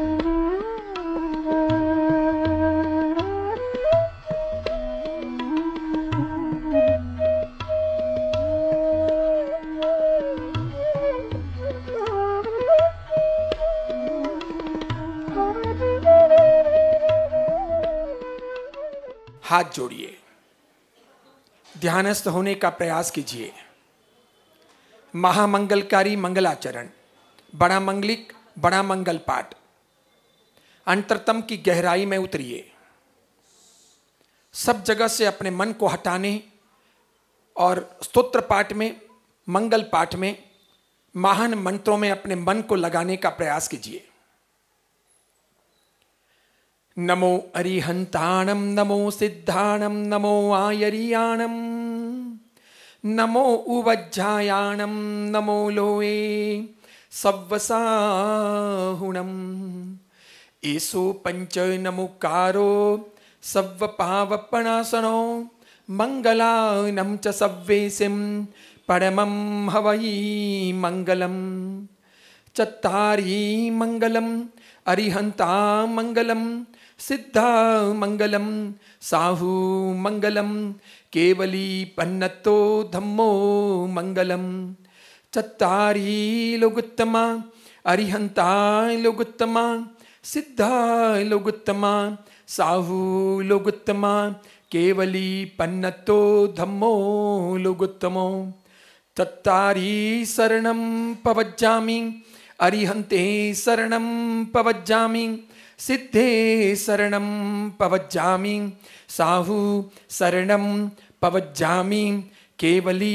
हाथ जोड़िए ध्यानस्थ होने का प्रयास कीजिए महामंगलकारी मंगलाचरण बड़ा मंगलिक बड़ा मंगल पाठ अंतरतम की गहराई में उतरिए सब जगह से अपने मन को हटाने और स्तोत्र पाठ में मंगल पाठ में महान मंत्रों में अपने मन को लगाने का प्रयास कीजिए नमो अरिहंताणम नमो सिद्धाणम नमो आयरियाणम नमो उवज्जायाणम नमो लोए सवसाहुणम ईसु पंच नमुकारो सव्व पावपणासनो मंगलानम च सव्वेसिम परमं हवयी मंगलम चत्तारी मंगलम अरिहंता मंगलम सिद्धा मंगलम साहू मंगलम केवली पन्नतो धम्मो मंगलम चत्तारी लोगुत्तमा अरिहंता लोगुत्तमा सिद्धा लोगुत्तमा साहु लोगुत्तमा केवली पन्नतो धम्मो लोगुत्तमो तत्तारी शरणं पवज्जामि अरिहन्ते शरणं पवज्जामि सिद्धे शरणं पवज्जामि साहु शरणं पवज्जामि केवली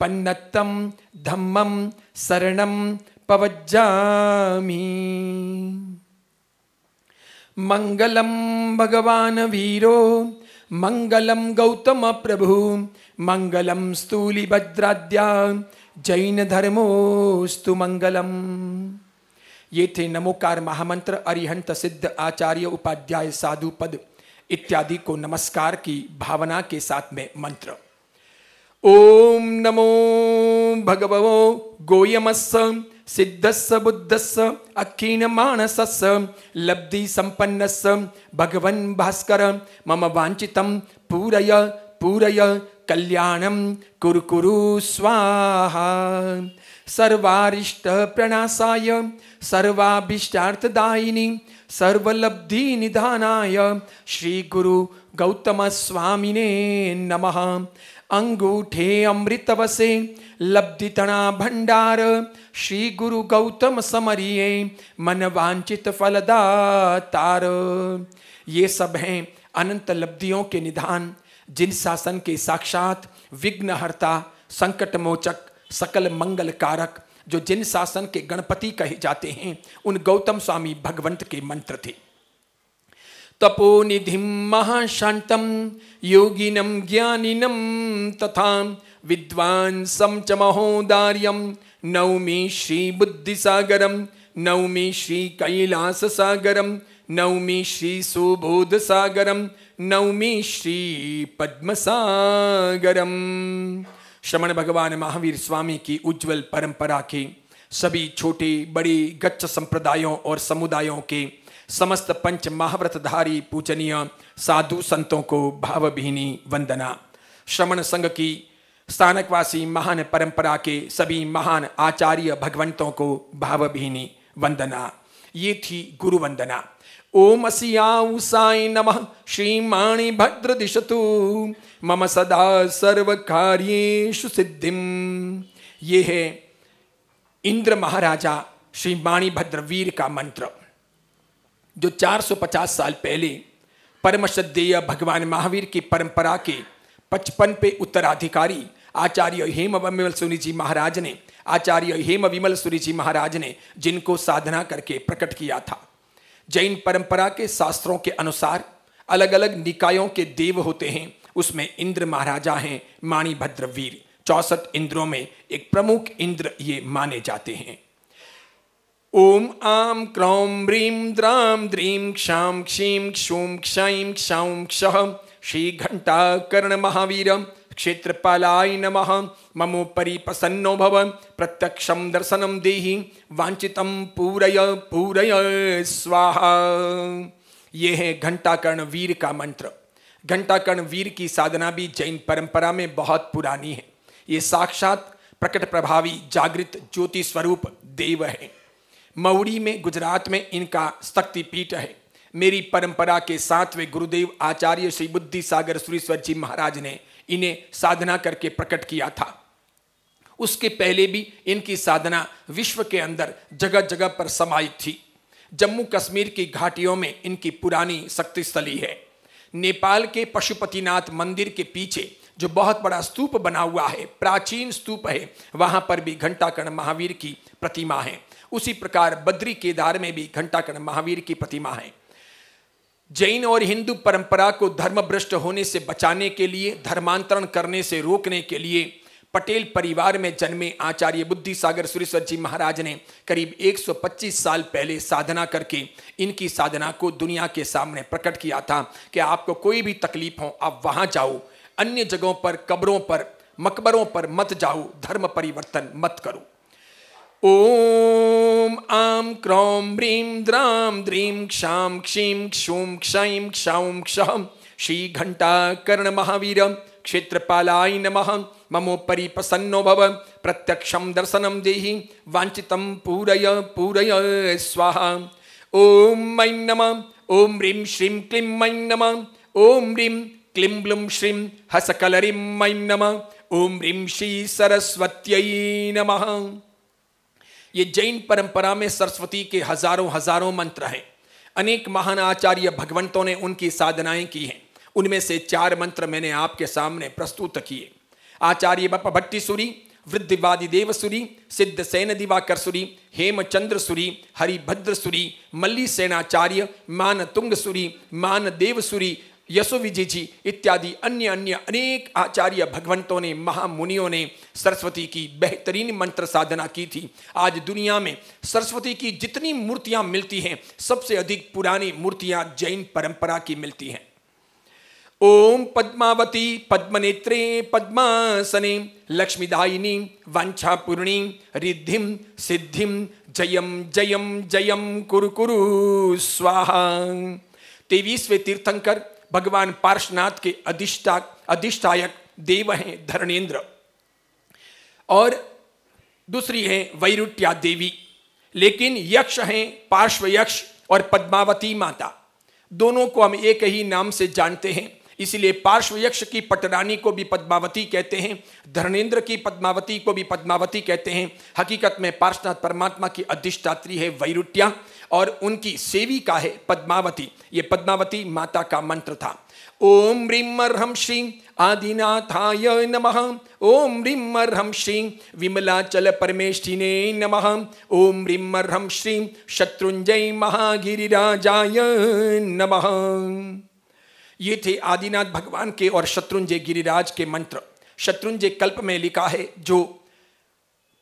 पन्नत्तं धम्मं शरणं पवज्जामि मंगलम भगवान वीरो मंगलम गौतम प्रभु मंगलम स्तूली भद्राद्या जैन धर्मोस्तु मंगलम ये थे नमोकार महामंत्र अरिहंत सिद्ध आचार्य उपाध्याय साधु पद इत्यादि को नमस्कार की भावना के साथ में मंत्र ओम नमो भगवो गोयमस्म सिद्धस्स बुद्धस्स अखीन मानसस्स लब्धि संपन्नस्स भगवन् भास्कर मम वांछितं पूरय पूरय कल्याणम कुरु स्वाहा सर्वारिष्ट प्रणासाय सर्वाभीष्टार्थदायिनी सर्वलब्धि निधानाय श्री गुरु गौतम स्वामिने नमः अंगूठे अमृतवसे लब्धितणा भंडार श्री गुरु गौतम समरिये मन वांछित फलदा तार ये सब हैं अनंत लब्धियों के निधान जिन शासन के साक्षात विघ्नहर्ता संकट मोचक सकल मंगल कारक जो जिन शासन के गणपति कहे जाते हैं उन गौतम स्वामी भगवंत के मंत्र थे तपोनिधि महाशात योगिनं ज्ञानिनं तथा विद्वांसं च महोदार्यं नौमी श्री सुबोध श्रीकैलाससागरं नौमी श्री पद्म श्रीपद्मसागरं श्रमण भगवान महावीर स्वामी की उज्जवल परंपरा के सभी छोटे बड़े गच्छ संप्रदायों और समुदायों के समस्त पंच महाव्रतधारी पूजनीय साधु संतों को भावभीनी वंदना श्रवण संघ की स्थानकवासी महान परंपरा के सभी महान आचार्य भगवंतों को भावभीनी वंदना ये थी गुरु वंदना ओम साई नम श्री माणि भद्र दिशतु मम सदा सर्व कार्येशु सिद्धि ये है इंद्र महाराजा श्री माणिभद्र वीर का मंत्र जो 450 साल पहले परम श्रद्धेय भगवान महावीर की परंपरा के पचपन पे उत्तराधिकारी आचार्य हेम विमल सूरी जी महाराज ने आचार्य हेम विमल सूरी जी महाराज ने जिनको साधना करके प्रकट किया था जैन परंपरा के शास्त्रों के अनुसार अलग अलग निकायों के देव होते हैं उसमें इंद्र महाराजा हैं माणिभद्र वीर चौसठ इंद्रों में एक प्रमुख इंद्र ये माने जाते हैं ॐ आम क्रौं ह्रीं द्रां द्रीं क्षां क्षीं क्षूं क्षैं क्षौं क्षः श्रीघण्टाकर्णमहावीरं क्षेत्रपालाय नमः ममोपरि प्रसन्नो भव प्रत्यक्षं दर्शनं देहि वाञ्छितं पूरय पूरय स्वाहा ये है घंटाकर्ण वीर का मंत्र घंटाकर्ण वीर की साधना भी जैन परंपरा में बहुत पुरानी है ये साक्षात प्रकट प्रभावी जागृत ज्योति स्वरूप देव है मऊड़ी में गुजरात में इनका शक्तिपीठ है मेरी परंपरा के सातवें गुरुदेव आचार्य श्री बुद्धि सागर सुरेश्वर जी महाराज ने इन्हें साधना करके प्रकट किया था उसके पहले भी इनकी साधना विश्व के अंदर जगह जगह पर समाहित थी जम्मू कश्मीर की घाटियों में इनकी पुरानी शक्तिस्थली है नेपाल के पशुपतिनाथ मंदिर के पीछे जो बहुत बड़ा स्तूप बना हुआ है प्राचीन स्तूप है वहाँ पर भी घंटाकर्ण महावीर की प्रतिमा है उसी प्रकार बद्री केदार में भी घंटाकर्ण महावीर की प्रतिमा है जैन और हिंदू परंपरा को धर्मभ्रष्ट होने से बचाने के लिए धर्मांतरण करने से रोकने के लिए पटेल परिवार में जन्मे आचार्य बुद्धि सागर सुरेश्वर जी महाराज ने करीब 125 साल पहले साधना करके इनकी साधना को दुनिया के सामने प्रकट किया था कि आपको कोई भी तकलीफ हो आप वहाँ जाओ अन्य जगहों पर कब्रों पर मकबरों पर मत जाओ धर्म परिवर्तन मत करो ओम आम क्रौम ब्रीम द्राम द्रीम क्षाम क्षीम क्षूं क्षैं क्षाउम क्षम श्री घंटा कर्ण महावीर क्षेत्रपालाय नमः ममोपरि प्रसन्नो भव प्रत्यक्षं दर्शनं देहि वाञ्छितं पूरय पूरय स्वाहा ओम मैं नमः ओम ब्रीम श्रीं क्लीम मैं नमः ओम ब्रीम क्लीं ब्लूं श्रीं हसकलरिं मैं नम ओम ह्रीं श्री सरस्वत्यै नमः ये जैन परंपरा में सरस्वती के हजारों हजारों मंत्र हैं अनेक महान आचार्य भगवंतों ने उनकी साधनाएं की हैं उनमें से चार मंत्र मैंने आपके सामने प्रस्तुत किए आचार्य बप भट्टी सूरी वृद्धिवादी देवसुरी सिद्ध सेन दिवाकर सुरी हेमचंद्र सुरी हरिभद्र सुरी मल्ली सेनाचार्य मान तुंग सुरी मान देव सुरी यशोविजी विजय जी इत्यादि अन्य अन्य अनेक आचार्य भगवंतों ने महामुनियों ने सरस्वती की बेहतरीन मंत्र साधना की थी आज दुनिया में सरस्वती की जितनी मूर्तियां मिलती हैं सबसे अधिक पुरानी मूर्तियां जैन परंपरा की मिलती हैं ओम पद्मावती पद्मनेत्रे पद्मासने लक्ष्मीदायिनी वांछापूर्णी रिद्धि सिद्धि जयम जयम जयम कुरु कुरु स्वाहा तेवीसवें तीर्थंकर भगवान पार्शनाथ के अधिष्ठा अधिष्ठायक देव हैं धरणेन्द्र और दूसरी हैं वैरुट्या देवी लेकिन यक्ष हैं पार्श्व यक्ष और पद्मावती माता दोनों को हम एक ही नाम से जानते हैं इसलिए पार्श्व यक्ष की पटरानी को भी पद्मावती कहते हैं धर्मेंद्र की पद्मावती को भी पद्मावती कहते हैं हकीकत में पार्श्वनाथ परमात्मा की अधिष्ठात्री है वैरुट्या और उनकी सेविका है पद्मावती ये पद्मावती माता का मंत्र था ओम ह्रीम अर्म श्री आदिनाथाय नम ओम ह्रीम अर्म श्रीं विमलाचल ने नम ओम ह्रीम अर्म श्री शत्रुंजय महागिरिराजाय नम ये थे आदिनाथ भगवान के और शत्रुंजय गिरिराज के मंत्र शत्रुंजय कल्प में लिखा है जो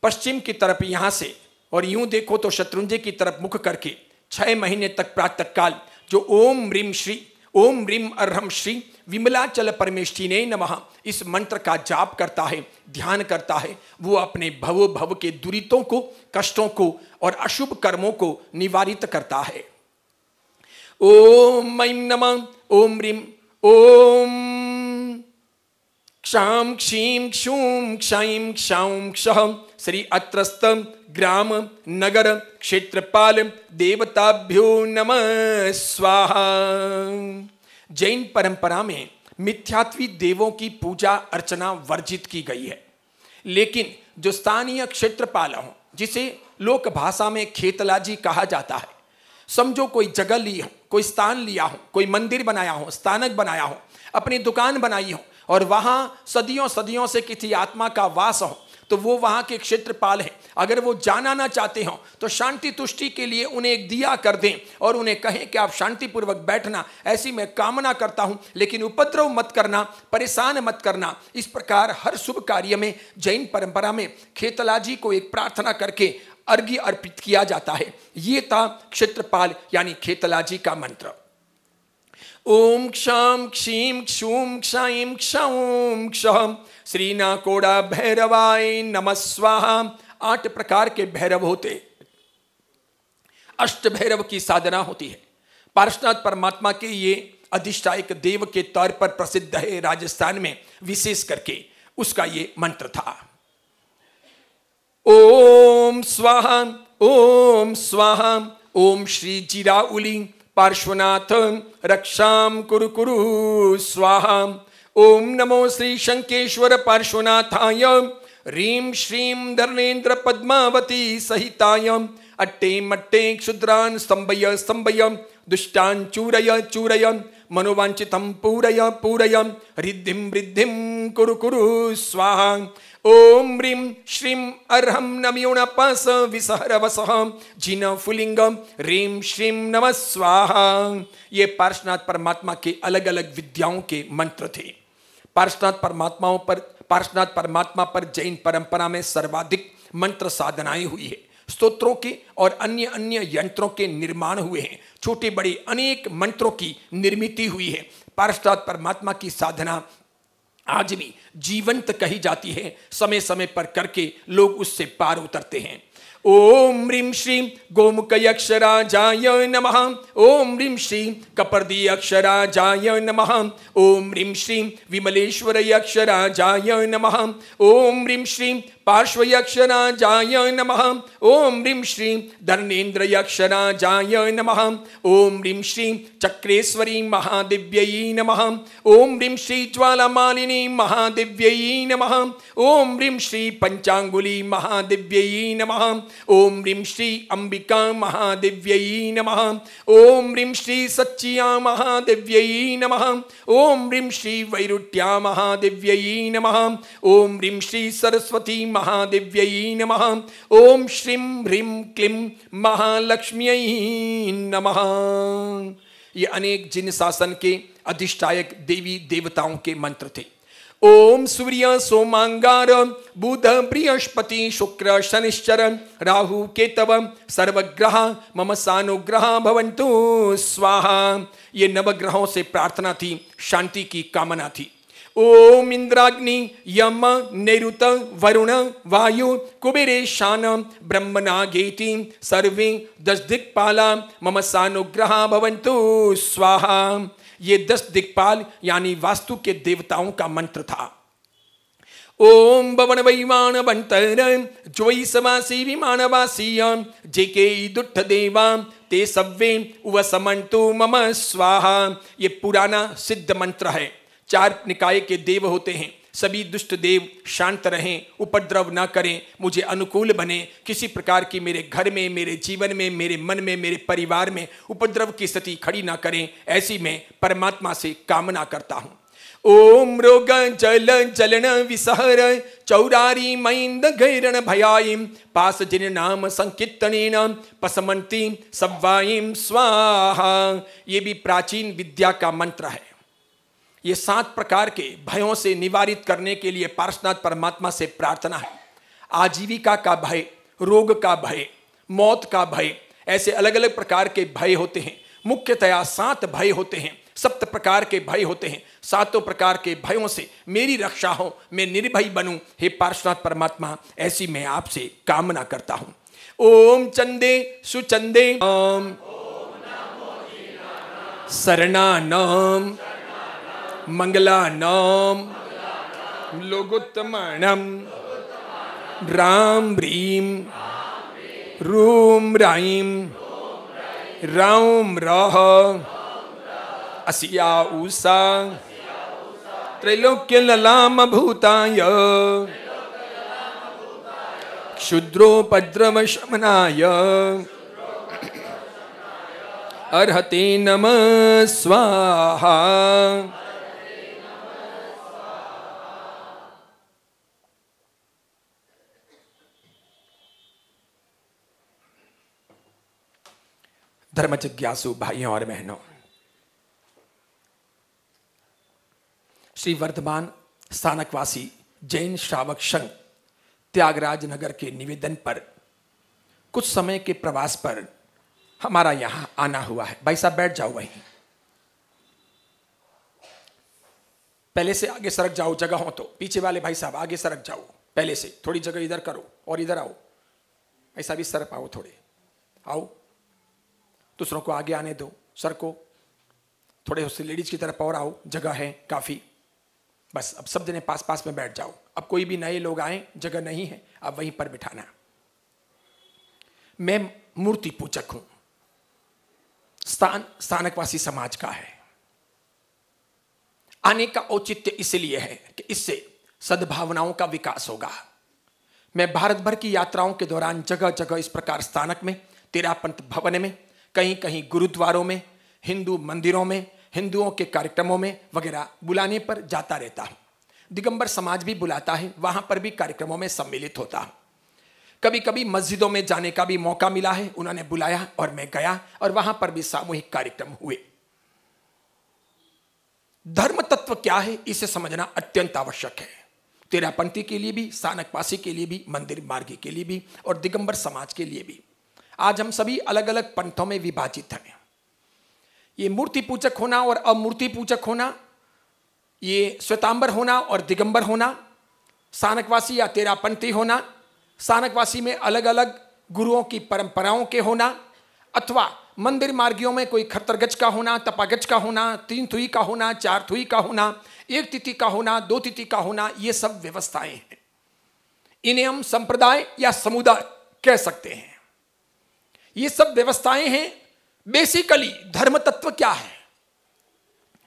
पश्चिम की तरफ यहाँ से और यूं देखो तो शत्रुंजय की तरफ मुख करके छह महीने तक प्रातः काल जो ओम रिम श्री ओम रिम अर्हम श्री विमलाचल परमेश ने नमः इस मंत्र का जाप करता है ध्यान करता है वो अपने भवो भव के दुरितों को कष्टों को और अशुभ कर्मों को निवारित करता है ओम ऐम नम ओम रिम ओम क्षां क्षीम क्षूम क्षाई क्षा क्षम श्री अत्रस्त ग्राम नगर क्षेत्रपाल देवताभ्यो नम स्वाहा जैन परंपरा में मिथ्यात्वी देवों की पूजा अर्चना वर्जित की गई है लेकिन जो स्थानीय क्षेत्रपाल हों जिसे लोक भाषा में खेतलाजी कहा जाता है समझो कोई जगह ली हो कोई स्थान लिया हो कोई मंदिर बनाया हो स्थानक बनाया हो अपनी दुकान बनाई हो और वहाँ सदियों सदियों से किसी आत्मा का वास हो तो वो वहाँ के क्षेत्रपाल हैं अगर वो जाना ना चाहते हों तो शांति तुष्टि के लिए उन्हें एक दिया कर दें और उन्हें कहें कि आप शांतिपूर्वक बैठना ऐसी मैं कामना करता हूँ लेकिन उपद्रव मत करना परेशान मत करना इस प्रकार हर शुभ कार्य में जैन परंपरा में खेतला जी को एक प्रार्थना करके अर्घ्य अर्पित किया जाता है ये था क्षेत्रपाल यानी खेतला जी का मंत्र ओम क्षम क्षीम क्षूम क्षयीम क्षम क्ष श्री नाकोड़ा भैरवाय नमस्वाहा आठ प्रकार के भैरव होते अष्ट भैरव की साधना होती है पार्श्वनाथ परमात्मा के ये अधिष्ठायक देव के तौर पर प्रसिद्ध है राजस्थान में विशेष करके उसका ये मंत्र था ओम स्वाहा ओम स्वाहा ओम श्री जिराउली पार्श्वनाथ रक्षा कुरु कुरु स्वाहा ओम नमो श्री शंकेश्वर पार्श्वनाथाय रीम श्री धर्मेन्द्र पद्मावती सहिताय अट्टे मट्टे क्षुद्रान् स्तंभय स्तंभय दुष्टान् चूरय चूरय मनोवांचित पूरय पूरय रिद्धि वृद्धि कुरु कुरु स्वाहा ओम ह्रीं श्रीं अर्हं नम्युणपास विसहरवसह जिन फुलिंगम ह्रीं श्रीं नम स्वाहा ये पार्शनाथ परमात्मा के अलग अलग विद्याओं के मंत्र थे पार्शनाथ परमात्माओं पर पार्शनाथ परमात्मा पर जैन परंपरा में सर्वाधिक मंत्र साधनाएं हुई है स्तोत्रों के और अन्य अन्य यंत्रों के निर्माण हुए हैं छोटे बड़े अनेक मंत्रों की निर्मित हुई है पार्श्वनाथ परमात्मा की साधना आज भी जीवंत कही जाती है समय समय पर करके लोग उससे पार उतरते हैं ओम ह्रीं अक्षरा जाय नम ओम ह्रीं अक्षरा जाय नम ओम विमलेश्वर अक्षरा जाय नम ओम ह्रीं श्रीं पार्श्वयक्षराजाय नमः ॐ ह्रीं श्रीं धर्मेन्द्रयक्षराजाय नमः ॐ ह्रीं श्रीं चक्रेश्वरीं महादिव्यै नमः ॐ ह्रीं श्री ज्वालामालिनीं महादिव्यै नमः ॐ ह्रीं श्री पञ्चाङ्गुली महादिव्यै नम ओं ह्रीं श्री अम्बिका महादिव्यै नम ओं ह्रीं श्री सच्चिया महादिव्यै नम ओं ह्रीं श्री वैरुट्या महादिव्यै नम ओं ह्रीं श्री सरस्वती महादिव्यै नम ओं श्री ह्री क्ली महालक्ष्म्यै नम ये अनेक जिन शासन के अधिष्ठायक देवी देवताओं के मंत्र थे ओम सूर्य सोमांगार बुध बृहस्पति शुक्र शनिश्चर राहु केतव सर्वग्रह मम सानुग्रह भवंतु स्वाहा ये नवग्रहों से प्रार्थना थी शांति की कामना थी ओम इंद्राग्नि यम नैरुत वरुण वायु कुबेरे शान ब्रह्म नागेति सर्वे दस दिक्पाला मम सानुग्रह भवंतु स्वाहा ये दस दिक्पाल यानी वास्तु के देवताओं का मंत्र था ओम भवन वैवान बंतर ज्वयि समासी विमानवासी जे के दुठ देवा ते सव्वे उव मम स्वाहा ये पुराना सिद्ध मंत्र है चार निकाय के देव होते हैं सभी दुष्ट देव शांत रहें उपद्रव ना करें मुझे अनुकूल बने किसी प्रकार की मेरे घर में मेरे जीवन में मेरे मन में मेरे परिवार में उपद्रव की स्थिति खड़ी ना करें ऐसी मैं परमात्मा से कामना करता हूँ ओम रोग जल जलन विसहर चौरारी मैंद गैरण भयाई पास जिन नाम संकीर्तन पसमंती सव्वायीं स्वाहा ये भी प्राचीन विद्या का मंत्र है ये सात प्रकार के भयों से निवारित करने के लिए पार्शनाथ परमात्मा से प्रार्थना है आजीविका का भय रोग का भय मौत का भय ऐसे अलग अलग प्रकार के भय होते हैं मुख्यतया सात भय होते हैं सप्त प्रकार के भय होते हैं सातों प्रकार के भयों से मेरी रक्षा हो मैं निर्भय बनूं हे पार्श्वनाथ परमात्मा ऐसी मैं आपसे कामना करता हूं ओम चंदे सुचंदे ओम शरणानम नाम लोगोत्तमानं राम ह्रीं रूं राईं राम राह असिया उषा त्रैलोक्यललामभूताय क्षुद्रोपद्रवशमनाय अर्हते नमः स्वाहा धर्म जिज्ञासु भाइयों और बहनों श्री वर्धमान स्थानकवासी जैन श्रावक संघ त्यागराज नगर के निवेदन पर कुछ समय के प्रवास पर हमारा यहां आना हुआ है भाई साहब बैठ जाओ वहीं पहले से आगे सरक जाओ जगह हो तो पीछे वाले भाई साहब आगे सरक जाओ पहले से थोड़ी जगह इधर करो और इधर आओ भाई साहब इस तरफ आओ थोड़े आओ दूसरों को आगे आने दो सर को थोड़े उससे लेडीज की तरफ और आओ जगह है काफ़ी बस अब सब जने पास पास में बैठ जाओ अब कोई भी नए लोग आए जगह नहीं है अब वहीं पर बिठाना मैं मूर्ति पूजक हूं स्थान स्थानकवासी समाज का है आने का औचित्य इसलिए है कि इससे सद्भावनाओं का विकास होगा मैं भारत भर की यात्राओं के दौरान जगह जगह इस प्रकार स्थानक में तेरा पंथ भवन में कहीं कहीं गुरुद्वारों में हिंदू मंदिरों में हिंदुओं के कार्यक्रमों में वगैरह बुलाने पर जाता रहता हूँ दिगंबर समाज भी बुलाता है वहाँ पर भी कार्यक्रमों में सम्मिलित होता हूँ कभी कभी मस्जिदों में जाने का भी मौका मिला है उन्होंने बुलाया और मैं गया और वहां पर भी सामूहिक कार्यक्रम हुए धर्म तत्व क्या है इसे समझना अत्यंत आवश्यक है तेरापंथी के लिए भी सानकपासी के लिए भी मंदिर मार्गी के लिए भी और दिगंबर समाज के लिए भी आज हम सभी अलग अलग पंथों में विभाजित हैं ये मूर्ति पूजक होना और अमूर्ति पूजक होना ये श्वेतांबर होना और दिगंबर होना सानकवासी या तेरा पंथी होना सानकवासी में अलग अलग गुरुओं की परंपराओं के होना अथवा मंदिर मार्गियों में कोई खतरगज का होना तपागज का होना तीन थुई का होना चार थुई का होना एक तिथि का होना दो तिथि का होना ये सब व्यवस्थाएं हैं इन्हें हम संप्रदाय या समुदाय कह सकते हैं ये सब व्यवस्थाएं हैं बेसिकली धर्म तत्व क्या है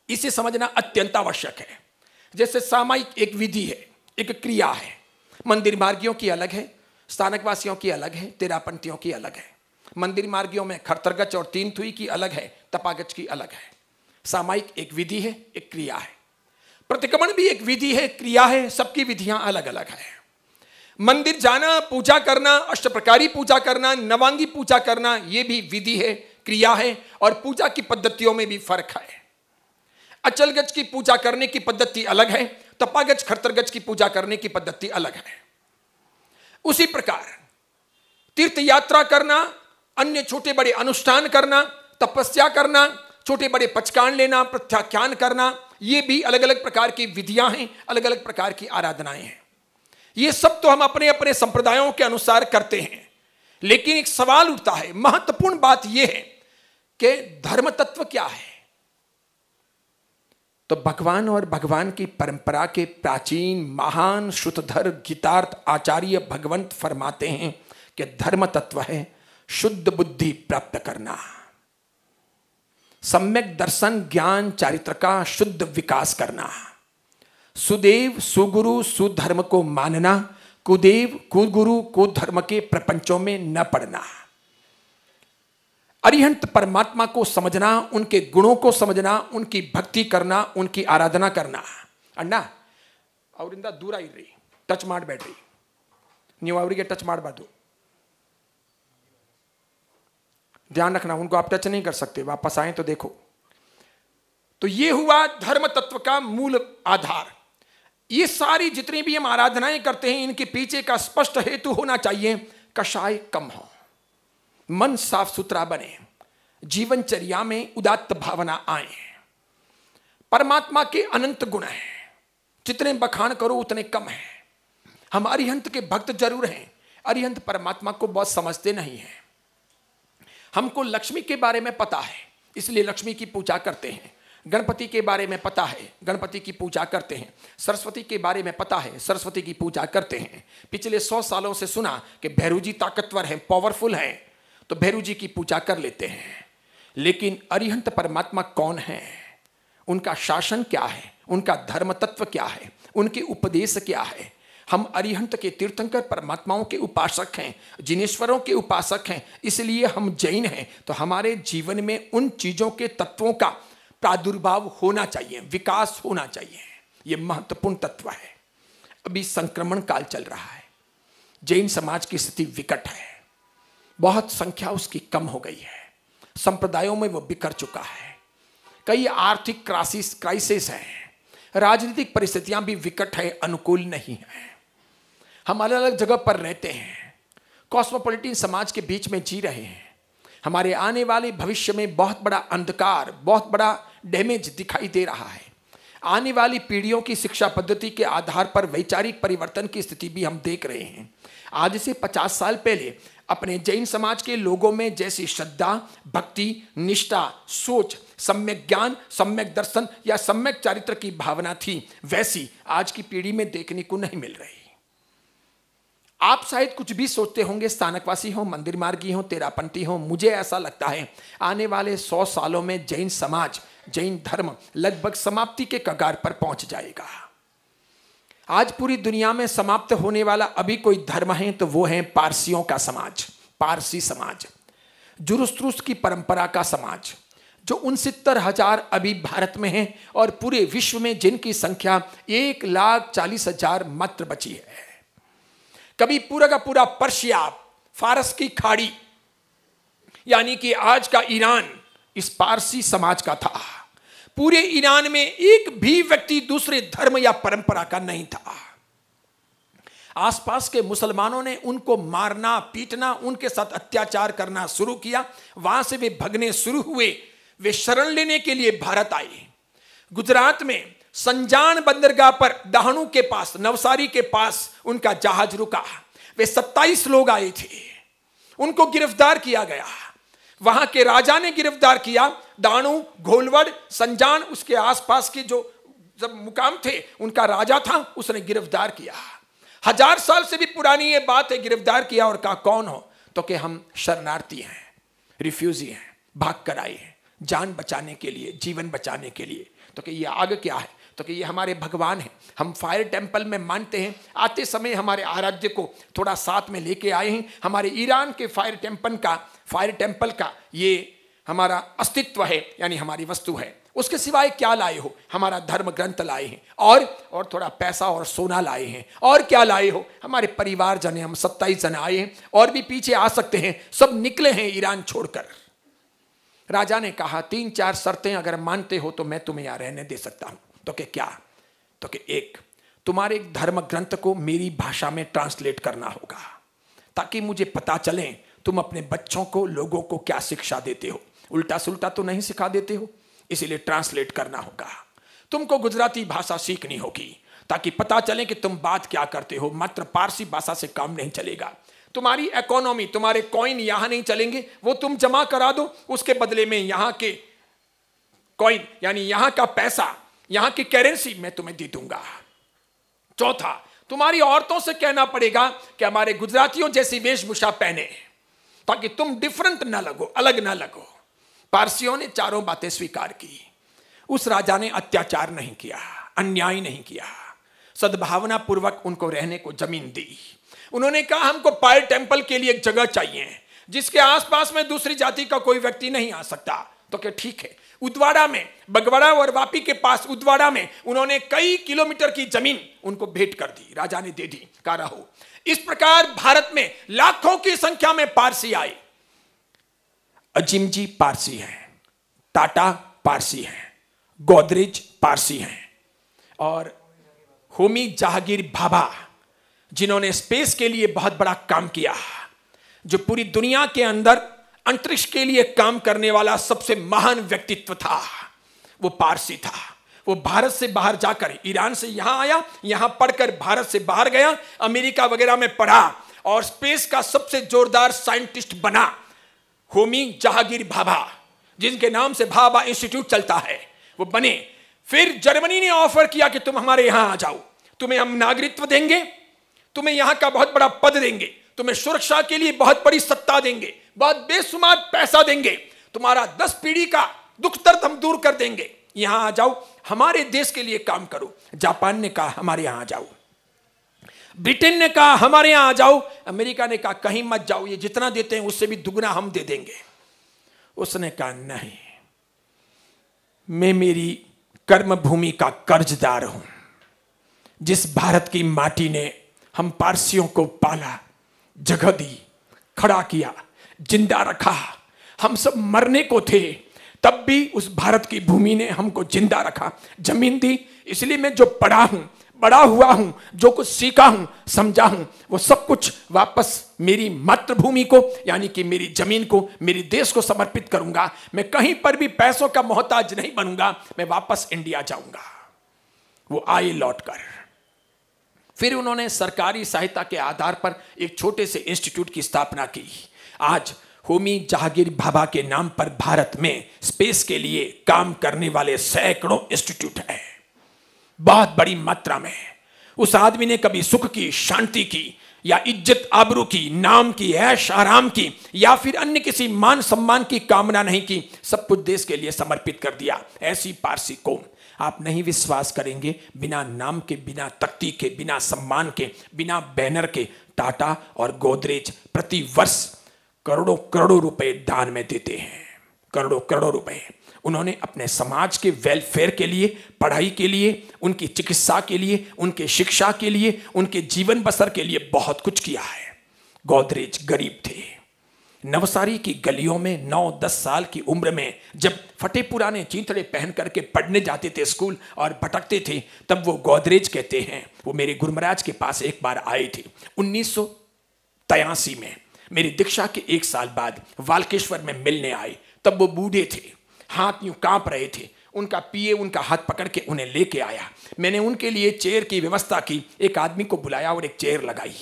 इसे समझना अत्यंत आवश्यक है जैसे सामायिक एक विधि है एक क्रिया है मंदिर मार्गियों की अलग है स्थानकवासियों की अलग है तेरापंथियों की अलग है मंदिर मार्गियों में खरतरगच और तीन थुई की अलग है तपागच की अलग है सामायिक एक विधि है एक क्रिया है प्रतिक्रमण भी एक विधि है क्रिया है सबकी विधियां अलग अलग है मंदिर जाना पूजा करना अष्ट प्रकारी पूजा करना नवांगी पूजा करना ये भी विधि है क्रिया है और पूजा की पद्धतियों में भी फर्क है अचलगज की पूजा करने की पद्धति अलग है तपागज खतरगज की पूजा करने की पद्धति अलग है उसी प्रकार तीर्थ यात्रा करना अन्य छोटे बड़े अनुष्ठान करना तपस्या करना छोटे बड़े पचकान लेना प्रत्याख्यान करना ये भी अलग अलग प्रकार की विधियां हैं अलग अलग प्रकार की आराधनाएं हैं ये सब तो हम अपने अपने संप्रदायों के अनुसार करते हैं लेकिन एक सवाल उठता है महत्वपूर्ण बात यह है कि धर्म तत्व क्या है तो भगवान और भगवान की परंपरा के प्राचीन महान श्रुतधर गीतार्थ आचार्य भगवंत फरमाते हैं कि धर्म तत्व है शुद्ध बुद्धि प्राप्त करना सम्यक दर्शन ज्ञान चारित्र का शुद्ध विकास करना सुदेव सुगुरु सुधर्म को मानना कुदेव कुगुरु कुधर्म के प्रपंचों में न पड़ना अरिहंत परमात्मा को समझना उनके गुणों को समझना उनकी भक्ति करना उनकी आराधना करना और दूर रही टच मार बैठ रही न्यू आवरी टच ಅವರಿಗೆ ಟಚ್ ಮಾಡಬಾರ್ದು ध्यान रखना उनको आप टच नहीं कर सकते वापस आए तो देखो तो ये हुआ धर्म तत्व का मूल आधार ये सारी जितनी भी हम आराधनाएं करते हैं इनके पीछे का स्पष्ट हेतु होना चाहिए कषाय कम हो मन साफ सुथरा बने जीवनचर्या में उदात्त भावना आए परमात्मा के अनंत गुण हैं जितने बखान करो उतने कम हैं हम अरिहंत के भक्त जरूर हैं अरिहंत परमात्मा को बहुत समझते नहीं हैं हमको लक्ष्मी के बारे में पता है इसलिए लक्ष्मी की पूजा करते हैं गणपति के बारे में पता है गणपति की पूजा करते हैं सरस्वती के बारे में पता है सरस्वती की पूजा करते हैं पिछले सौ सालों से सुना कि भैरू जी ताकतवर हैं पावरफुल हैं तो भैरू जी की पूजा कर लेते हैं लेकिन अरिहंत परमात्मा कौन है उनका शासन क्या है उनका धर्म तत्व क्या है उनके उपदेश क्या है हम अरिहंत के तीर्थंकर परमात्माओं के उपासक हैं जिनेश्वरों के उपासक हैं इसलिए हम जैन हैं तो हमारे जीवन में उन चीज़ों के तत्वों का प्रादुर्भाव होना चाहिए विकास होना चाहिए यह महत्वपूर्ण तत्व है अभी संक्रमण काल चल रहा है जैन समाज की स्थिति विकट है बहुत संख्या उसकी कम हो गई है संप्रदायों में वो बिखर चुका है कई आर्थिक क्राइसिस क्राइसिस है राजनीतिक परिस्थितियां भी विकट है अनुकूल नहीं है हम अलग अलग जगह पर रहते हैं कॉस्मोपोलिटिन समाज के बीच में जी रहे हैं हमारे आने वाले भविष्य में बहुत बड़ा अंधकार बहुत बड़ा डैमेज दिखाई दे रहा है आने वाली पीढ़ियों की शिक्षा पद्धति के आधार पर वैचारिक परिवर्तन की स्थिति भी हम देख रहे हैं आज से 50 साल पहले अपने जैन समाज के लोगों में जैसी श्रद्धा भक्ति निष्ठा सोच सम्यक ज्ञान सम्यक दर्शन या सम्यक चारित्र की भावना थी वैसी आज की पीढ़ी में देखने को नहीं मिल रही आप शायद कुछ भी सोचते होंगे स्थानकवासी हो मंदिर मार्गी हो तेरापंथी हो मुझे ऐसा लगता है आने वाले सौ सालों में जैन समाज जैन धर्म लगभग समाप्ति के कगार पर पहुंच जाएगा आज पूरी दुनिया में समाप्त होने वाला अभी कोई धर्म है तो वो है पारसियों का समाज पारसी समाज जुरुस्तरुस की परंपरा का समाज जो उन हजार अभी भारत में हैं और पूरे विश्व में जिनकी संख्या एक लाख चालीस हजार मात्र बची है कभी पूरा का पूरा पर्शिया फारस की खाड़ी यानी कि आज का ईरान इस पारसी समाज का था पूरे ईरान में एक भी व्यक्ति दूसरे धर्म या परंपरा का नहीं था आसपास के मुसलमानों ने उनको मारना पीटना उनके साथ अत्याचार करना शुरू किया वहां से वे भगने शुरू हुए वे शरण लेने के लिए भारत आए गुजरात में संजान बंदरगाह पर दहनु के पास नवसारी के पास उनका जहाज रुका वे सत्ताईस लोग आए थे उनको गिरफ्तार किया गया वहां के राजा ने गिरफ्तार किया दानु घोलवड़ संजान उसके आसपास के जो जब मुकाम थे उनका राजा था उसने गिरफ्तार किया हजार साल से भी पुरानी ये बात है गिरफ्तार किया और कहा कौन हो तो कि हम शरणार्थी हैं रिफ्यूजी हैं भाग कर आए हैं जान बचाने के लिए जीवन बचाने के लिए तो कि ये आग क्या है तो कि ये हमारे भगवान हैं हम फायर टेम्पल में मानते हैं आते समय हमारे आराध्य को थोड़ा साथ में लेके आए हैं हमारे ईरान के फायर टेम्पल का फायर टेम्पल का ये हमारा अस्तित्व है यानी हमारी वस्तु है उसके सिवाय क्या लाए हो हमारा धर्म ग्रंथ लाए हैं और और थोड़ा पैसा और सोना लाए हैं और क्या लाए हो हमारे परिवार जने हम सत्ताईस जने आए हैं और भी पीछे आ सकते हैं सब निकले हैं ईरान छोड़कर राजा ने कहा तीन चार शर्तें अगर मानते हो तो मैं तुम्हें यहाँ रहने दे सकता हूँ तो के क्या तो के एक तुम्हारे धर्म ग्रंथ को मेरी भाषा में ट्रांसलेट करना होगा ताकि मुझे पता चले तुम अपने बच्चों को लोगों को क्या शिक्षा देते हो उल्टा सुल्टा तो नहीं सिखा देते हो इसीलिए ट्रांसलेट करना होगा तुमको गुजराती भाषा सीखनी होगी ताकि पता चले कि तुम बात क्या करते हो मात्र पारसी भाषा से काम नहीं चलेगा तुम्हारी इकोनॉमी तुम्हारे कॉइन यहां नहीं चलेंगे वो तुम जमा करा दो उसके बदले में यहां के कॉइन यानी यहां का पैसा यहां की करेंसी मैं तुम्हें दे दूंगा चौथा तुम्हारी औरतों से कहना पड़ेगा कि हमारे गुजरातियों जैसी वेशभूषा पहने ताकि तुम डिफरेंट ना लगो अलग ना लगो पारसियों ने चारों बातें स्वीकार की उस राजा ने अत्याचार नहीं किया अन्याय नहीं किया सद्भावना पूर्वक उनको रहने को जमीन दी उन्होंने कहा हमको पायल टेम्पल के लिए एक जगह चाहिए जिसके आसपास में दूसरी जाति का कोई व्यक्ति नहीं आ सकता तो क्या ठीक है उदवाड़ा में बगवाड़ा और वापी के पास उदवाड़ा में उन्होंने कई किलोमीटर की जमीन उनको भेंट कर दी राजा ने दे दी कह रहा इस प्रकार भारत में लाखों की संख्या में पारसी आए अजिम जी पारसी हैं टाटा पारसी हैं गोदरेज पारसी हैं और होमी जहांगीर भाभा जिन्होंने स्पेस के लिए बहुत बड़ा काम किया जो पूरी दुनिया के अंदर अंतरिक्ष के लिए काम करने वाला सबसे महान व्यक्तित्व था वो पारसी था वो भारत से बाहर जाकर ईरान से यहां आया यहां पढ़कर भारत से बाहर गया अमेरिका वगैरह में पढ़ा और स्पेस का सबसे जोरदार साइंटिस्ट बना होमी जहांगीर भाभा जिनके नाम से भाभा इंस्टीट्यूट चलता है वो बने फिर जर्मनी ने ऑफर किया कि तुम हमारे यहां आ जाओ तुम्हें हम नागरिकत्व देंगे तुम्हें यहां का बहुत बड़ा पद देंगे तुम्हें सुरक्षा के लिए बहुत बड़ी सत्ता देंगे बहुत बेसुमार पैसा देंगे तुम्हारा दस पीढ़ी का दुख दर्द हम दूर कर देंगे यहां आ जाओ हमारे देश के लिए काम करो जापान ने कहा हमारे यहां आ जाओ ब्रिटेन ने कहा हमारे यहां आ जाओ अमेरिका ने कहा कहीं मत जाओ ये जितना देते हैं उससे भी दुगना हम दे देंगे उसने कहा नहीं मैं मेरी कर्म भूमि का कर्जदार हूं जिस भारत की माटी ने हम पारसियों को पाला जगह दी खड़ा किया जिंदा रखा हम सब मरने को थे तब भी उस भारत की भूमि ने हमको जिंदा रखा जमीन दी इसलिए मैं जो पढ़ा हूं बड़ा हुआ हूं जो कुछ सीखा हूं समझा हूं वो सब कुछ वापस मेरी मातृभूमि को यानी कि मेरी जमीन को मेरे देश को समर्पित करूंगा मैं कहीं पर भी पैसों का मोहताज नहीं बनूंगा मैं वापस इंडिया जाऊंगा वो आए लौटकर फिर उन्होंने सरकारी सहायता के आधार पर एक छोटे से इंस्टीट्यूट की स्थापना की आज होमी जहागीर भाभा के नाम पर भारत में स्पेस के लिए काम करने वाले सैकड़ों इंस्टीट्यूट हैं बहुत बड़ी मात्रा में उस आदमी ने कभी सुख की शांति की या इज्जत आबरू की नाम की ऐश आराम की या फिर अन्य किसी मान सम्मान की कामना नहीं की सब कुछ देश के लिए समर्पित कर दिया ऐसी पारसी को आप नहीं विश्वास करेंगे बिना नाम के बिना तख्ती के बिना सम्मान के बिना बैनर के टाटा और गोदरेज प्रति वर्ष करोड़ों करोड़ों रुपए दान में देते हैं करोड़ों करोड़ों रुपए उन्होंने अपने समाज के वेलफेयर के लिए पढ़ाई के लिए उनकी चिकित्सा के लिए उनके शिक्षा के लिए उनके जीवन बसर के लिए बहुत कुछ किया है गोदरेज गरीब थे नवसारी की गलियों में नौ दस साल की उम्र में जब फटे पुराने चीतड़े पहन करके पढ़ने जाते थे स्कूल और भटकते थे तब वो गोदरेज कहते हैं वो मेरे गुरुमराज के पास एक बार आई थी उन्नीस में मेरी दीक्षा के एक साल बाद वालकेश्वर में मिलने आए तब वो बूढ़े थे हाथ यूं कांप रहे थे उनका पीए उनका हाथ पकड़ के उन्हें लेके आया मैंने उनके लिए चेयर की व्यवस्था की एक आदमी को बुलाया और एक चेयर लगाई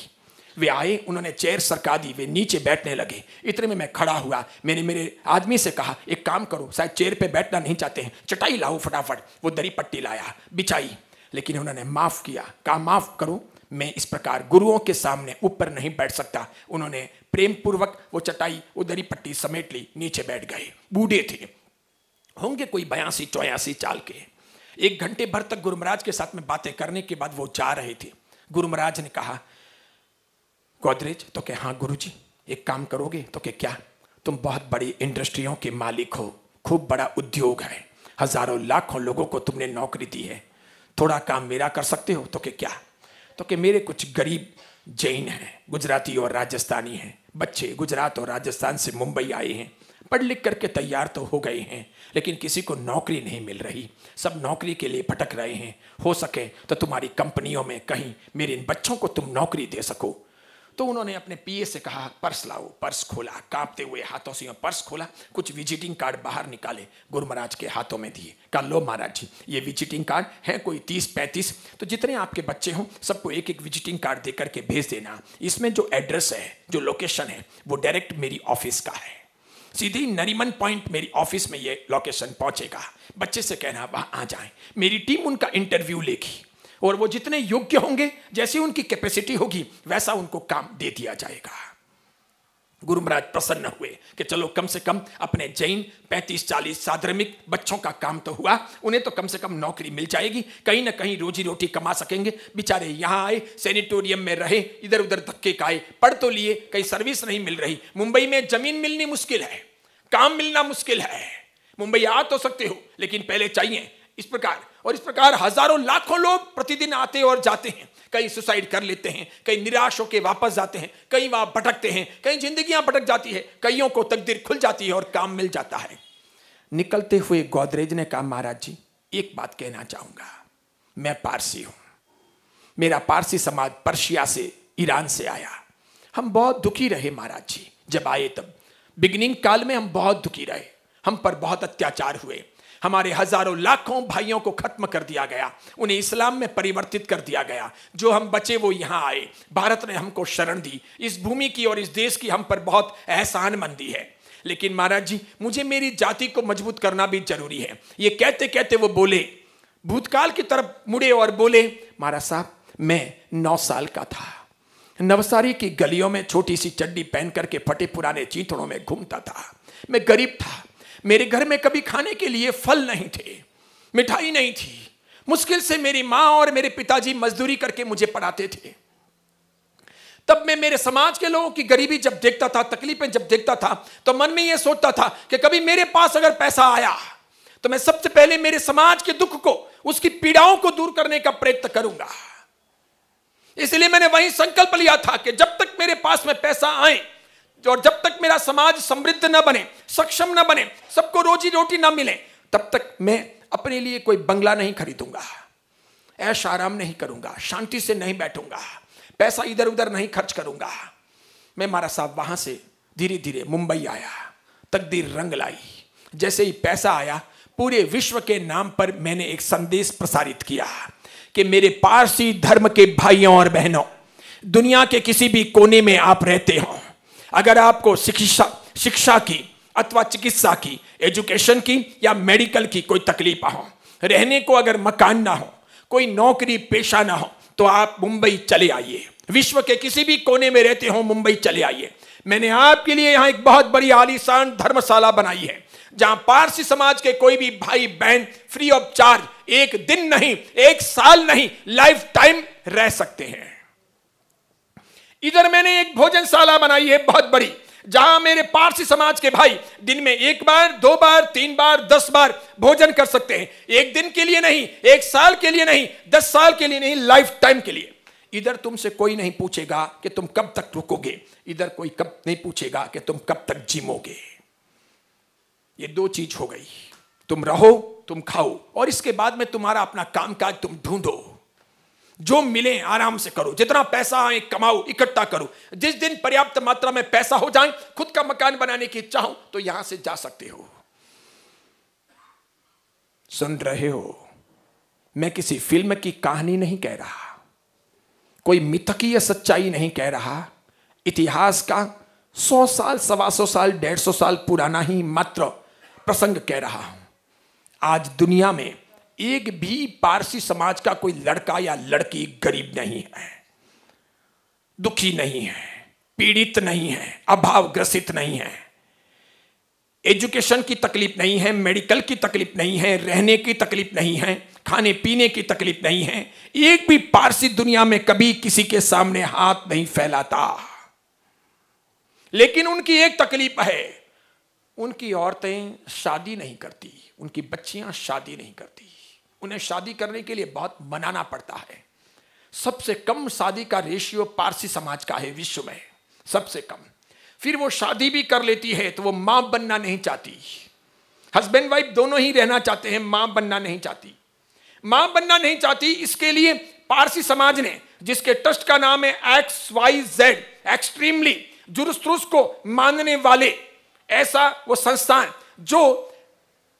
वे आए उन्होंने चेयर सरका दी वे नीचे बैठने लगे इतने में मैं खड़ा हुआ मैंने मेरे आदमी से कहा एक काम करो शायद चेयर पे बैठना नहीं चाहते हैं चटाई लाओ फटाफट वो दरी पट्टी लाया बिछाई लेकिन उन्होंने माफ़ किया कहा माफ़ करो मैं इस प्रकार गुरुओं के सामने ऊपर नहीं बैठ सकता उन्होंने प्रेम पूर्वक वो चटाई वो दरी पट्टी समेट ली नीचे बैठ गए बूढ़े थे होंगे कोई बयासी चौयासी चाल के एक घंटे भर तक गुरु महाराज के साथ में बातें करने के बाद वो जा रहे थे गुरु महाराज ने कहा गोदरेज तो क्या हाँ गुरु जी एक काम करोगे तो क्या क्या तुम बहुत बड़ी इंडस्ट्रियों के मालिक हो खूब बड़ा उद्योग है हजारों लाखों लोगों को तुमने नौकरी दी है थोड़ा काम मेरा कर सकते हो तो कि क्या तो कि मेरे कुछ गरीब जैन हैं गुजराती और राजस्थानी हैं बच्चे गुजरात और राजस्थान से मुंबई आए हैं पढ़ लिख करके तैयार तो हो गए हैं लेकिन किसी को नौकरी नहीं मिल रही सब नौकरी के लिए भटक रहे हैं हो सके तो तुम्हारी कंपनियों में कहीं मेरे इन बच्चों को तुम नौकरी दे सको तो उन्होंने अपने पीए से कहा पर्स लाओ पर्स खोला कांपते हुए हाथों से पर्स खोला कुछ विजिटिंग कार्ड बाहर निकाले गुरु महाराज के हाथों में दिए कहा लो महाराज जी ये विजिटिंग कार्ड है कोई तीस पैंतीस तो जितने आपके बच्चे हों सबको एक एक विजिटिंग कार्ड दे करके भेज देना इसमें जो एड्रेस है जो लोकेशन है वो डायरेक्ट मेरी ऑफिस का है सीधे नरीमन पॉइंट मेरी ऑफिस में ये लोकेशन पहुंचेगा बच्चे से कहना वहाँ आ जाए मेरी टीम उनका इंटरव्यू लेगी और वो जितने योग्य होंगे जैसी उनकी कैपेसिटी होगी वैसा उनको काम दे दिया जाएगा गुरु महाराज प्रसन्न हुए कि चलो कम से कम अपने जैन 35-40 साधर्मिक बच्चों का काम तो हुआ उन्हें तो कम से कम नौकरी मिल जाएगी कहीं ना कहीं रोजी रोटी कमा सकेंगे बेचारे यहाँ आए सेनेटोरियम में रहे इधर उधर धक्के आए पढ़ तो लिए कहीं सर्विस नहीं मिल रही मुंबई में जमीन मिलनी मुश्किल है काम मिलना मुश्किल है मुंबई आ तो सकते हो लेकिन पहले चाहिए इस प्रकार और इस प्रकार हजारों लाखों लोग प्रतिदिन आते और जाते हैं कई सुसाइड कर लेते हैं कई निराश होकर वापस जाते हैं कई वहां भटकते हैं कई जिंदगियां भटक जाती है कईयों को तकदीर खुल जाती है और काम मिल जाता है निकलते हुए गोदरेज ने कहा महाराज जी एक बात कहना चाहूंगा मैं पारसी हूं मेरा पारसी समाज पर्शिया से ईरान से आया हम बहुत दुखी रहे महाराज जी जब आए तब बिगिनिंग काल में हम बहुत दुखी रहे हम पर बहुत अत्याचार हुए हमारे हजारों लाखों भाइयों को खत्म कर दिया गया उन्हें इस्लाम में परिवर्तित कर दिया गया जो हम बचे वो यहाँ आए भारत ने हमको शरण दी इस भूमि की और इस देश की हम पर बहुत एहसान मंदी है लेकिन महाराज जी मुझे मेरी जाति को मजबूत करना भी जरूरी है ये कहते कहते वो बोले भूतकाल की तरफ मुड़े और बोले महाराज साहब मैं नौ साल का था नवसारी की गलियों में छोटी सी चड्डी पहन करके फटे पुराने चीतड़ों में घूमता था मैं गरीब था मेरे घर में कभी खाने के लिए फल नहीं थे मिठाई नहीं थी मुश्किल से मेरी माँ और मेरे पिताजी मजदूरी करके मुझे पढ़ाते थे तब मैं मेरे समाज के लोगों की गरीबी जब देखता था तकलीफें जब देखता था तो मन में यह सोचता था कि कभी मेरे पास अगर पैसा आया तो मैं सबसे पहले मेरे समाज के दुख को उसकी पीड़ाओं को दूर करने का प्रयत्न करूंगा इसलिए मैंने वही संकल्प लिया था कि जब तक मेरे पास में पैसा आए और जब तक मेरा समाज समृद्ध न बने सक्षम न बने सबको रोजी रोटी न मिले तब तक मैं अपने लिए कोई बंगला नहीं खरीदूंगा ऐश आराम नहीं करूंगा शांति से नहीं बैठूंगा पैसा इधर उधर नहीं खर्च करूंगा मैं मारा साहब वहां से धीरे धीरे मुंबई आया तकदीर रंग लाई जैसे ही पैसा आया पूरे विश्व के नाम पर मैंने एक संदेश प्रसारित किया कि मेरे पारसी धर्म के भाइयों और बहनों दुनिया के किसी भी कोने में आप रहते हो अगर आपको शिक्षा शिक्षा की अथवा चिकित्सा की एजुकेशन की या मेडिकल की कोई तकलीफ हो रहने को अगर मकान ना हो कोई नौकरी पेशा ना हो तो आप मुंबई चले आइए विश्व के किसी भी कोने में रहते हो मुंबई चले आइए मैंने आपके लिए यहाँ एक बहुत बड़ी आलीशान धर्मशाला बनाई है जहां पारसी समाज के कोई भी भाई बहन फ्री ऑफ चार्ज एक दिन नहीं एक साल नहीं लाइफ टाइम रह सकते हैं इधर मैंने एक भोजनशाला बनाई है बहुत बड़ी जहां मेरे पारसी समाज के भाई दिन में एक बार दो बार तीन बार दस बार भोजन कर सकते हैं एक दिन के लिए नहीं एक साल के लिए नहीं दस साल के लिए नहीं लाइफ टाइम के लिए इधर तुमसे कोई नहीं पूछेगा कि तुम कब तक रुकोगे इधर कोई कब नहीं पूछेगा कि तुम कब तक जिमोगे ये दो चीज हो गई तुम रहो तुम खाओ और इसके बाद में तुम्हारा अपना कामकाज तुम ढूंढो जो मिले आराम से करो जितना पैसा आए कमाओ इकट्ठा करो जिस दिन पर्याप्त मात्रा में पैसा हो जाए खुद का मकान बनाने की इच्छा हो तो यहां से जा सकते हो सुन रहे हो मैं किसी फिल्म की कहानी नहीं कह रहा कोई मिथकीय सच्चाई नहीं कह रहा इतिहास का सौ साल सवा सौ साल डेढ़ सौ साल पुराना ही मात्र प्रसंग कह रहा हूं आज दुनिया में एक भी पारसी समाज का कोई लड़का या लड़की गरीब नहीं है दुखी नहीं है पीड़ित नहीं है अभाव ग्रसित नहीं है एजुकेशन की तकलीफ नहीं है मेडिकल की तकलीफ नहीं है रहने की तकलीफ नहीं है खाने पीने की तकलीफ नहीं है एक भी पारसी दुनिया में कभी किसी के सामने हाथ नहीं फैलाता लेकिन उनकी एक तकलीफ है उनकी औरतें शादी नहीं करती उनकी बच्चियां शादी नहीं करती उन्हें शादी करने के लिए बहुत मनाना पड़ता है सबसे कम शादी का रेशियो पारसी समाज का है विश्व में सबसे कम फिर वो शादी भी कर लेती है तो वो मां बनना नहीं चाहती हस्बैंड वाइफ दोनों ही रहना चाहते हैं मां बनना नहीं चाहती मां बनना नहीं चाहती इसके लिए पारसी समाज ने जिसके ट्रस्ट का नाम है एक्स वाई जेड एक्सट्रीमली जुरुस को मानने वाले ऐसा वो संस्थान जो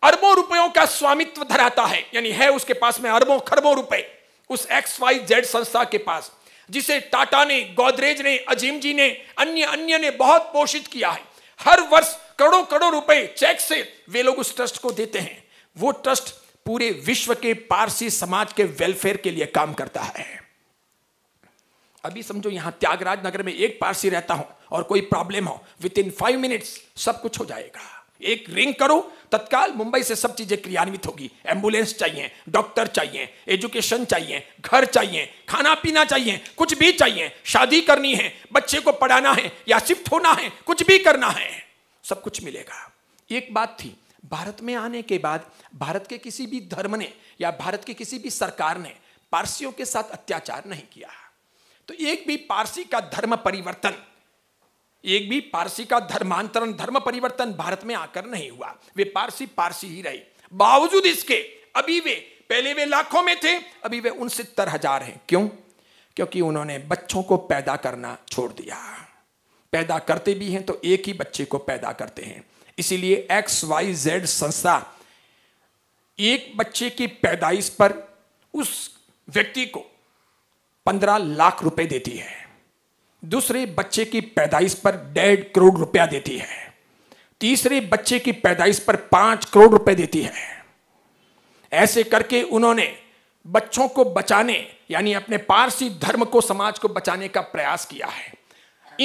अरबों रुपयों का स्वामित्व धराता है यानी है उसके पास में अरबों खरबों रुपए उस एक्स वाई जेड संस्था के पास जिसे टाटा ने गोदरेज ने अजीम जी ने अन्य अन्य ने बहुत पोषित किया है हर वर्ष करोड़ों करोड़ों रुपए चेक से वे लोग उस ट्रस्ट को देते हैं वो ट्रस्ट पूरे विश्व के पारसी समाज के वेलफेयर के लिए काम करता है अभी समझो यहां त्यागराज नगर में एक पारसी रहता हो और कोई प्रॉब्लम हो विद इन फाइव मिनट्स सब कुछ हो जाएगा एक रिंग करो तत्काल मुंबई से सब चीज़ें क्रियान्वित होगी एम्बुलेंस चाहिए डॉक्टर चाहिए एजुकेशन चाहिए घर चाहिए खाना पीना चाहिए कुछ भी चाहिए शादी करनी है बच्चे को पढ़ाना है या शिफ्ट होना है कुछ भी करना है सब कुछ मिलेगा एक बात थी भारत में आने के बाद भारत के किसी भी धर्म ने या भारत की किसी भी सरकार ने पारसियों के साथ अत्याचार नहीं किया तो एक भी पारसी का धर्म परिवर्तन एक भी पारसी का धर्मांतरण धर्म परिवर्तन भारत में आकर नहीं हुआ वे पारसी पारसी ही रहे बावजूद इसके अभी वे पहले वे लाखों में थे अभी वे उनसत्तर हजार हैं क्यों क्योंकि उन्होंने बच्चों को पैदा करना छोड़ दिया पैदा करते भी हैं तो एक ही बच्चे को पैदा करते हैं इसीलिए एक्स वाई जेड संस्था एक बच्चे की पैदाइश पर उस व्यक्ति को पंद्रह लाख रुपए देती है दूसरे बच्चे की पैदाइश पर डेढ़ करोड़ रुपया देती है तीसरे बच्चे की पैदाइश पर पांच करोड़ रुपए देती है ऐसे करके उन्होंने बच्चों को बचाने यानी अपने पारसी धर्म को समाज को बचाने का प्रयास किया है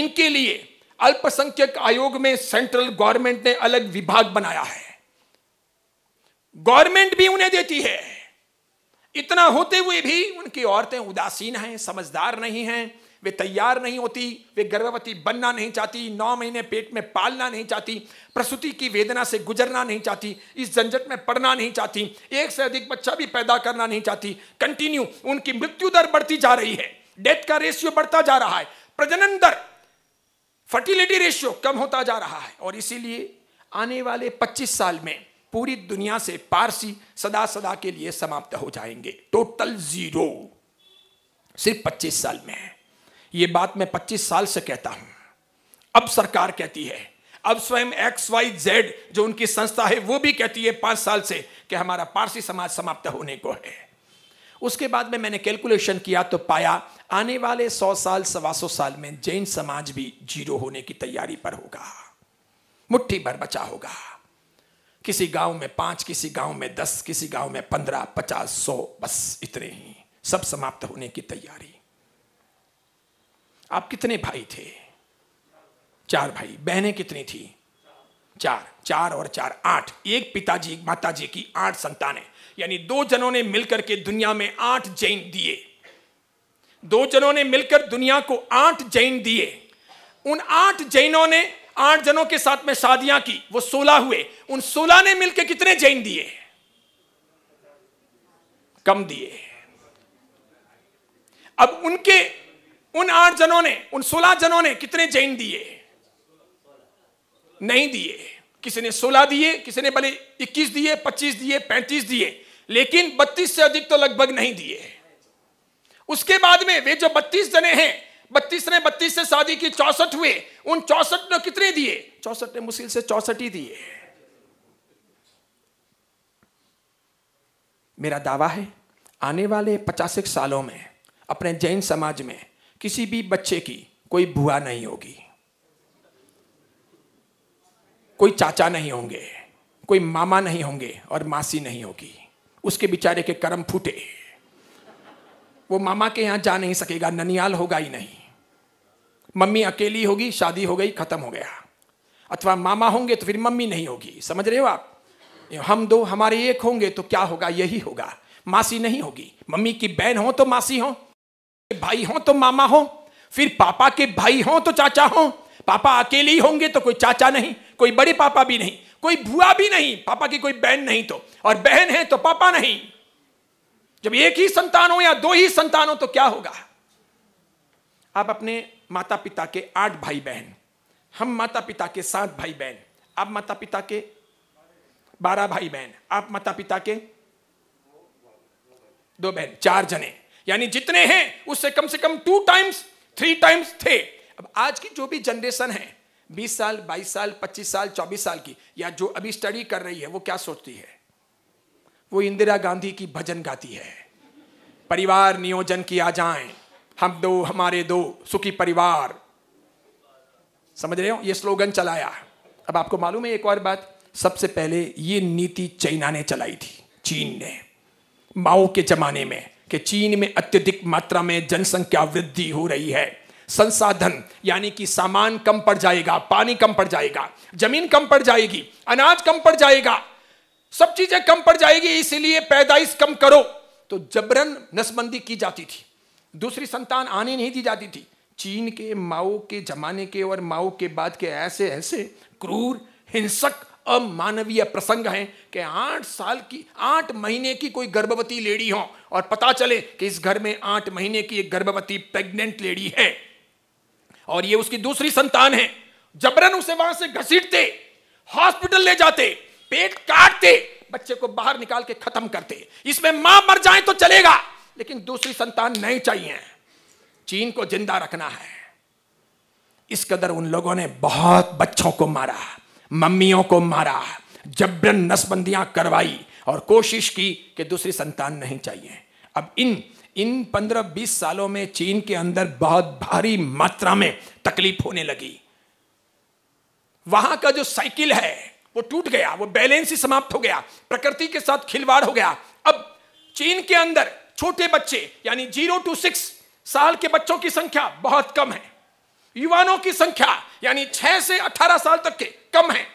इनके लिए अल्पसंख्यक आयोग में सेंट्रल गवर्नमेंट ने अलग विभाग बनाया है गवर्नमेंट भी उन्हें देती है इतना होते हुए भी उनकी औरतें उदासीन हैं समझदार नहीं हैं वे तैयार नहीं होती वे गर्भवती बनना नहीं चाहती नौ महीने पेट में पालना नहीं चाहती प्रसूति की वेदना से गुजरना नहीं चाहती इस झंझट में पड़ना नहीं चाहती एक से अधिक बच्चा भी पैदा करना नहीं चाहती कंटिन्यू उनकी मृत्यु दर बढ़ती जा रही है डेथ का रेशियो बढ़ता जा रहा है प्रजनन दर फर्टिलिटी रेशियो कम होता जा रहा है और इसीलिए आने वाले पच्चीस साल में पूरी दुनिया से पारसी सदा सदा के लिए समाप्त हो जाएंगे टोटल जीरो सिर्फ पच्चीस साल में ये बात मैं पच्चीस साल से कहता हूं अब सरकार कहती है अब स्वयं एक्स वाई जेड जो उनकी संस्था है वो भी कहती है पांच साल से कि हमारा पारसी समाज समाप्त होने को है उसके बाद में मैंने कैलकुलेशन किया तो पाया आने वाले सौ साल सवा सौ साल में जैन समाज भी जीरो होने की तैयारी पर होगा मुट्ठी भर बचा होगा किसी गांव में पांच किसी गांव में दस किसी गांव में पंद्रह पचास सौ बस इतने ही सब समाप्त होने की तैयारी आप कितने भाई थे चार भाई बहनें कितनी थी चार चार और चार आठ एक पिताजी एक माताजी की आठ संतान यानी दो जनों ने मिलकर के दुनिया में आठ जैन दिए दो जनों ने मिलकर दुनिया को आठ जैन दिए उन आठ जैनों ने आठ जनों के साथ में शादियां की वो सोलह हुए उन सोलह ने मिलकर कितने जैन दिए कम दिए अब उनके उन आठ जनों ने उन सोलह जनों ने कितने जैन दिए नहीं दिए किसी ने सोलह दिए किसी ने भले इक्कीस दिए पच्चीस दिए पैंतीस दिए लेकिन बत्तीस से अधिक तो लगभग नहीं दिए उसके बाद में वे जो बत्तीस जने हैं बत्तीस ने बत्तीस से शादी की चौसठ हुए उन चौसठ ने कितने दिए चौसठ ने मुश्किल से चौसठ ही दिए मेरा दावा है आने वाले पचास एक सालों में अपने जैन समाज में किसी भी बच्चे की कोई बुआ नहीं होगी कोई चाचा नहीं होंगे कोई मामा नहीं होंगे और मासी नहीं होगी उसके बिचारे के कर्म फूटे वो मामा के यहां जा नहीं सकेगा ननियाल होगा ही नहीं मम्मी अकेली होगी शादी हो गई खत्म हो गया अथवा मामा होंगे तो फिर मम्मी नहीं होगी समझ रहे हो आप हम दो हमारे एक होंगे तो क्या होगा यही होगा मासी नहीं होगी मम्मी की बहन हो तो मासी हो भाई हो तो मामा हो फिर पापा के भाई हो तो चाचा हो पापा अकेले ही होंगे तो कोई चाचा नहीं कोई बड़े पापा भी नहीं कोई भुआ भी नहीं पापा की कोई बहन नहीं तो और बहन है तो पापा नहीं जब एक ही संतान हो या दो ही संतान हो तो क्या होगा आप अपने माता पिता के आठ भाई बहन हम माता पिता के सात भाई बहन आप माता पिता के बारह भाई बहन आप माता पिता के दो बहन चार जने यानी जितने हैं उससे कम से कम टू टाइम्स थ्री टाइम्स थे अब आज की जो भी जनरेशन है बीस साल बाईस साल पच्चीस साल चौबीस साल की या जो अभी स्टडी कर रही है वो क्या सोचती है वो इंदिरा गांधी की भजन गाती है परिवार नियोजन किया जाए हम दो हमारे दो सुखी परिवार समझ रहे हो ये स्लोगन चलाया अब आपको मालूम है एक और बात सबसे पहले ये नीति चाइना ने चलाई थी चीन ने माओ के जमाने में कि चीन में अत्यधिक मात्रा में जनसंख्या वृद्धि हो रही है संसाधन यानी कि सामान कम पड़ जाएगा पानी कम पड़ जाएगा जमीन कम पड़ जाएगी अनाज कम पड़ जाएगा सब चीजें कम पड़ जाएगी इसीलिए पैदाइश कम करो तो जबरन नसबंदी की जाती थी दूसरी संतान आने नहीं दी जाती थी चीन के माओ के जमाने के और माओ के बाद के ऐसे ऐसे क्रूर हिंसक अमानवीय प्रसंग हैं कि आठ साल की आठ महीने की कोई गर्भवती लेडी हो और पता चले कि इस घर में आठ महीने की एक गर्भवती प्रेग्नेंट लेडी है और ये उसकी दूसरी संतान है जबरन उसे वहां से घसीटते हॉस्पिटल ले जाते पेट काटते बच्चे को बाहर निकाल के खत्म करते इसमें मां मर जाए तो चलेगा लेकिन दूसरी संतान नहीं चाहिए चीन को जिंदा रखना है इस कदर उन लोगों ने बहुत बच्चों को मारा मम्मियों को मारा जबरन नसबंदियां करवाई और कोशिश की कि दूसरी संतान नहीं चाहिए अब इन इन पंद्रह बीस सालों में चीन के अंदर बहुत भारी मात्रा में तकलीफ होने लगी वहां का जो साइकिल है वो टूट गया वो बैलेंस ही समाप्त हो गया प्रकृति के साथ खिलवाड़ हो गया अब चीन के अंदर छोटे बच्चे यानी जीरो टू सिक्स साल के बच्चों की संख्या बहुत कम है युवाओं की संख्या यानी छह से अठारह साल तक के कम है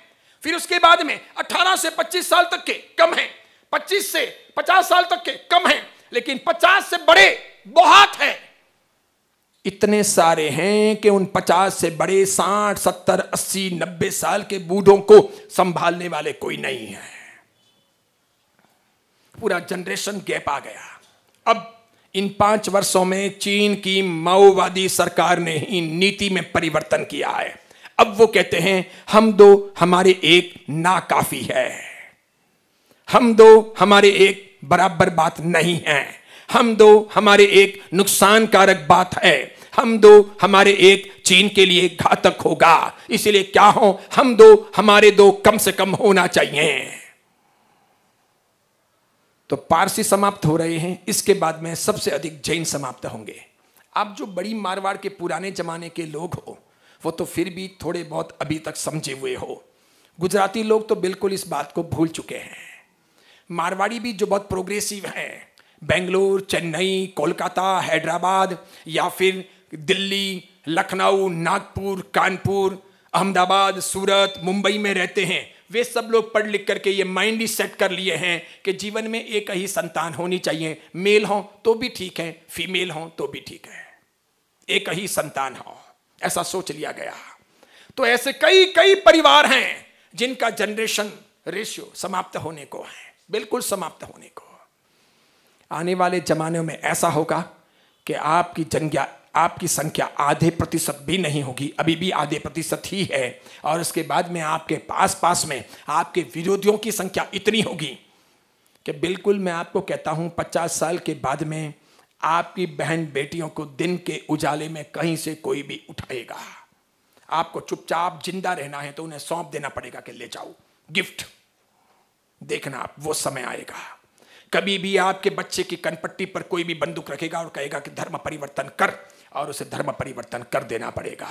फिर उसके बाद में अठारह से पच्चीस साल तक के कम है पच्चीस से पचास साल तक के कम है लेकिन पचास से बड़े बहुत है इतने सारे हैं कि उन पचास से बड़े साठ सत्तर अस्सी नब्बे साल के बूढ़ों को संभालने वाले कोई नहीं है पूरा जनरेशन गैप आ गया अब इन पांच वर्षों में चीन की माओवादी सरकार ने ही नीति में परिवर्तन किया है अब वो कहते हैं हम दो हमारे एक ना काफी है हम दो हमारे एक बराबर बात नहीं है हम दो हमारे एक नुकसान कारक बात है हम दो हमारे एक चीन के लिए घातक होगा इसलिए क्या हो हम दो हमारे दो कम से कम होना चाहिए तो पारसी समाप्त हो रहे हैं इसके बाद में सबसे अधिक जैन समाप्त होंगे आप जो बड़ी मारवाड़ के पुराने जमाने के लोग हो वो तो फिर भी थोड़े बहुत अभी तक समझे हुए हो गुजराती लोग तो बिल्कुल इस बात को भूल चुके हैं मारवाड़ी भी जो बहुत प्रोग्रेसिव है बेंगलोर चेन्नई कोलकाता हैदराबाद या फिर दिल्ली लखनऊ नागपुर कानपुर अहमदाबाद सूरत मुंबई में रहते हैं वे सब लोग पढ़ लिख करके ये माइंड ही सेट कर लिए हैं कि जीवन में एक ही संतान होनी चाहिए मेल हो तो भी ठीक है फीमेल हो तो भी ठीक है एक ही संतान हो ऐसा सोच लिया गया तो ऐसे कई कई परिवार हैं जिनका जनरेशन रेशियो समाप्त होने को है बिल्कुल समाप्त होने को आने वाले जमाने में ऐसा होगा कि आपकी जनज्ञा आपकी संख्या आधे प्रतिशत भी नहीं होगी अभी भी आधे प्रतिशत ही है और उसके बाद में आपके पास पास में आपके विरोधियों की संख्या इतनी होगी कि बिल्कुल मैं आपको कहता हूँ पचास साल के बाद में आपकी बहन बेटियों को दिन के उजाले में कहीं से कोई भी उठाएगा आपको चुपचाप जिंदा रहना है तो उन्हें सौंप देना पड़ेगा कि ले जाओ गिफ्ट देखना आप वो समय आएगा कभी भी आपके बच्चे की कनपट्टी पर कोई भी बंदूक रखेगा और कहेगा कि धर्म परिवर्तन कर और उसे धर्म परिवर्तन कर देना पड़ेगा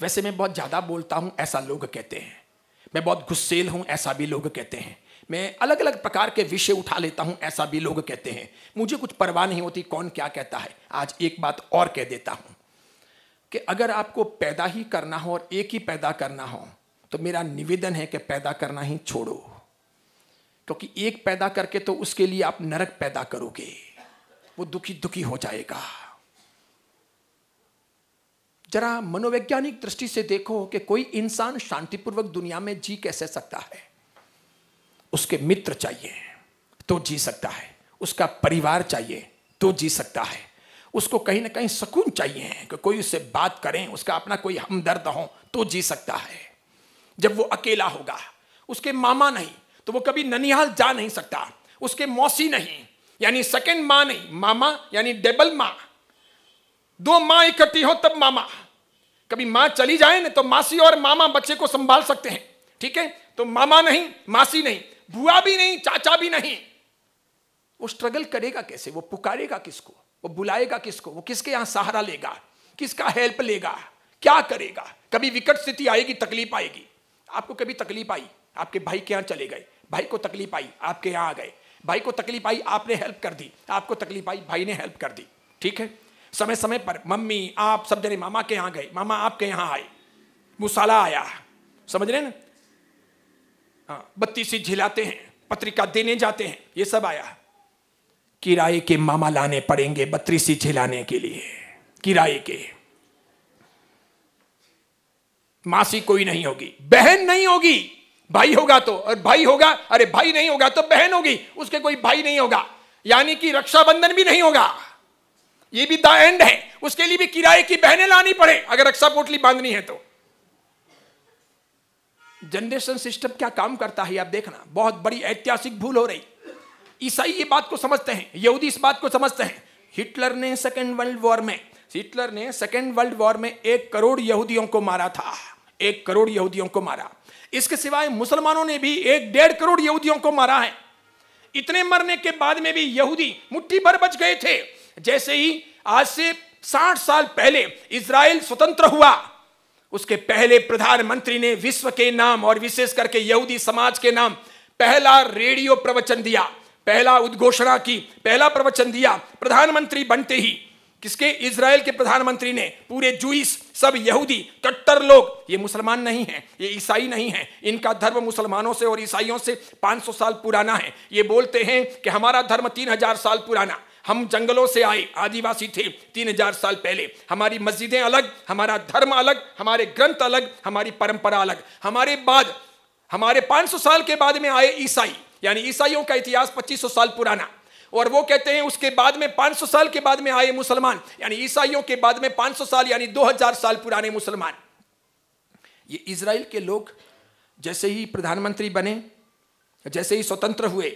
वैसे मैं बहुत ज़्यादा बोलता हूं ऐसा लोग कहते हैं मैं बहुत गुस्सेल हूं ऐसा भी लोग कहते हैं मैं अलग अलग प्रकार के विषय उठा लेता हूं ऐसा भी लोग कहते हैं मुझे कुछ परवाह नहीं होती कौन क्या कहता है आज एक बात और कह देता हूं कि अगर आपको पैदा ही करना हो और एक ही पैदा करना हो तो मेरा निवेदन है कि पैदा करना ही छोड़ो क्योंकि एक पैदा करके तो उसके लिए आप नरक पैदा करोगे वो दुखी दुखी हो जाएगा जरा मनोवैज्ञानिक दृष्टि से देखो कि कोई इंसान शांतिपूर्वक दुनिया में जी कैसे सकता है उसके मित्र चाहिए तो जी सकता है उसका परिवार चाहिए तो जी सकता है उसको कहीं ना कहीं सुकून चाहिए कि कोई उससे बात करें उसका अपना कोई हमदर्द हो तो जी सकता है जब वो अकेला होगा उसके मामा नहीं तो वो कभी ननिहाल जा नहीं सकता उसके मौसी नहीं यानी सेकेंड माँ नहीं मामा यानी डबल माँ दो माँ इकट्ठी हो तब मामा कभी माँ चली जाए ना तो मासी और मामा बच्चे को संभाल सकते हैं ठीक है तो मामा नहीं मासी नहीं बुआ भी नहीं चाचा भी नहीं वो स्ट्रगल करेगा कैसे वो पुकारेगा किसको वो बुलाएगा किसको वो किसके यहां सहारा लेगा किसका हेल्प लेगा क्या करेगा कभी विकट स्थिति आएगी तकलीफ आएगी आपको कभी तकलीफ आई आपके भाई के यहां चले गए भाई को तकलीफ आई आपके यहां आ गए भाई को तकलीफ आई आपने हेल्प कर दी आपको तकलीफ आई भाई ने हेल्प कर दी ठीक है समय समय पर मम्मी आप सब जने मामा के यहाँ गए मामा आपके यहाँ आए मुसाला आया समझ रहे ना हाँ, बत्ती सी झिलाते हैं पत्रिका देने जाते हैं ये सब आया किराए के मामा लाने पड़ेंगे सी झिलाने के लिए किराए के मासी कोई नहीं होगी बहन नहीं होगी भाई होगा तो और भाई होगा अरे भाई नहीं होगा तो बहन होगी उसके कोई भाई नहीं होगा यानी कि रक्षाबंधन भी नहीं होगा ये भी द एंड है उसके लिए भी किराए की बहने लानी पड़े अगर रक्षा पोटली बांधनी है तो जनरेशन सिस्टम क्या काम करता है आप देखना बहुत बड़ी ऐतिहासिक भूल हो रही ईसाई ये बात को समझते हैं यहूदी इस बात को समझते हैं हिटलर ने सेकेंड वर्ल्ड वॉर में हिटलर ने सेकेंड वर्ल्ड वॉर में एक करोड़ यहूदियों को मारा था एक करोड़ यहूदियों को मारा इसके सिवाय मुसलमानों ने भी एक डेढ़ करोड़ यहूदियों को मारा है इतने मरने के बाद में भी यहूदी मुट्ठी भर बच गए थे जैसे ही आज से साठ साल पहले इसराइल स्वतंत्र हुआ उसके पहले प्रधानमंत्री ने विश्व के नाम और विशेष करके यहूदी समाज के नाम पहला रेडियो प्रवचन दिया पहला उद्घोषणा की पहला प्रवचन दिया प्रधानमंत्री बनते ही किसके इसराइल के प्रधानमंत्री ने पूरे जूस सब यहूदी कट्टर लोग ये मुसलमान नहीं हैं ये ईसाई नहीं हैं इनका धर्म मुसलमानों से और ईसाइयों से 500 साल पुराना है ये बोलते हैं कि हमारा धर्म 3000 साल पुराना हम जंगलों से आए आदिवासी थे तीन हजार साल पहले हमारी मस्जिदें अलग हमारा धर्म अलग हमारे ग्रंथ अलग हमारी परंपरा अलग हमारे बाद हमारे 500 साल के बाद में आए ईसाई यानी ईसाइयों का इतिहास 2500 साल पुराना और वो कहते हैं उसके बाद में 500 साल के बाद में आए मुसलमान यानी ईसाइयों के बाद में 500 साल यानी 2000 साल पुराने मुसलमान ये इसराइल के लोग जैसे ही प्रधानमंत्री बने जैसे ही स्वतंत्र हुए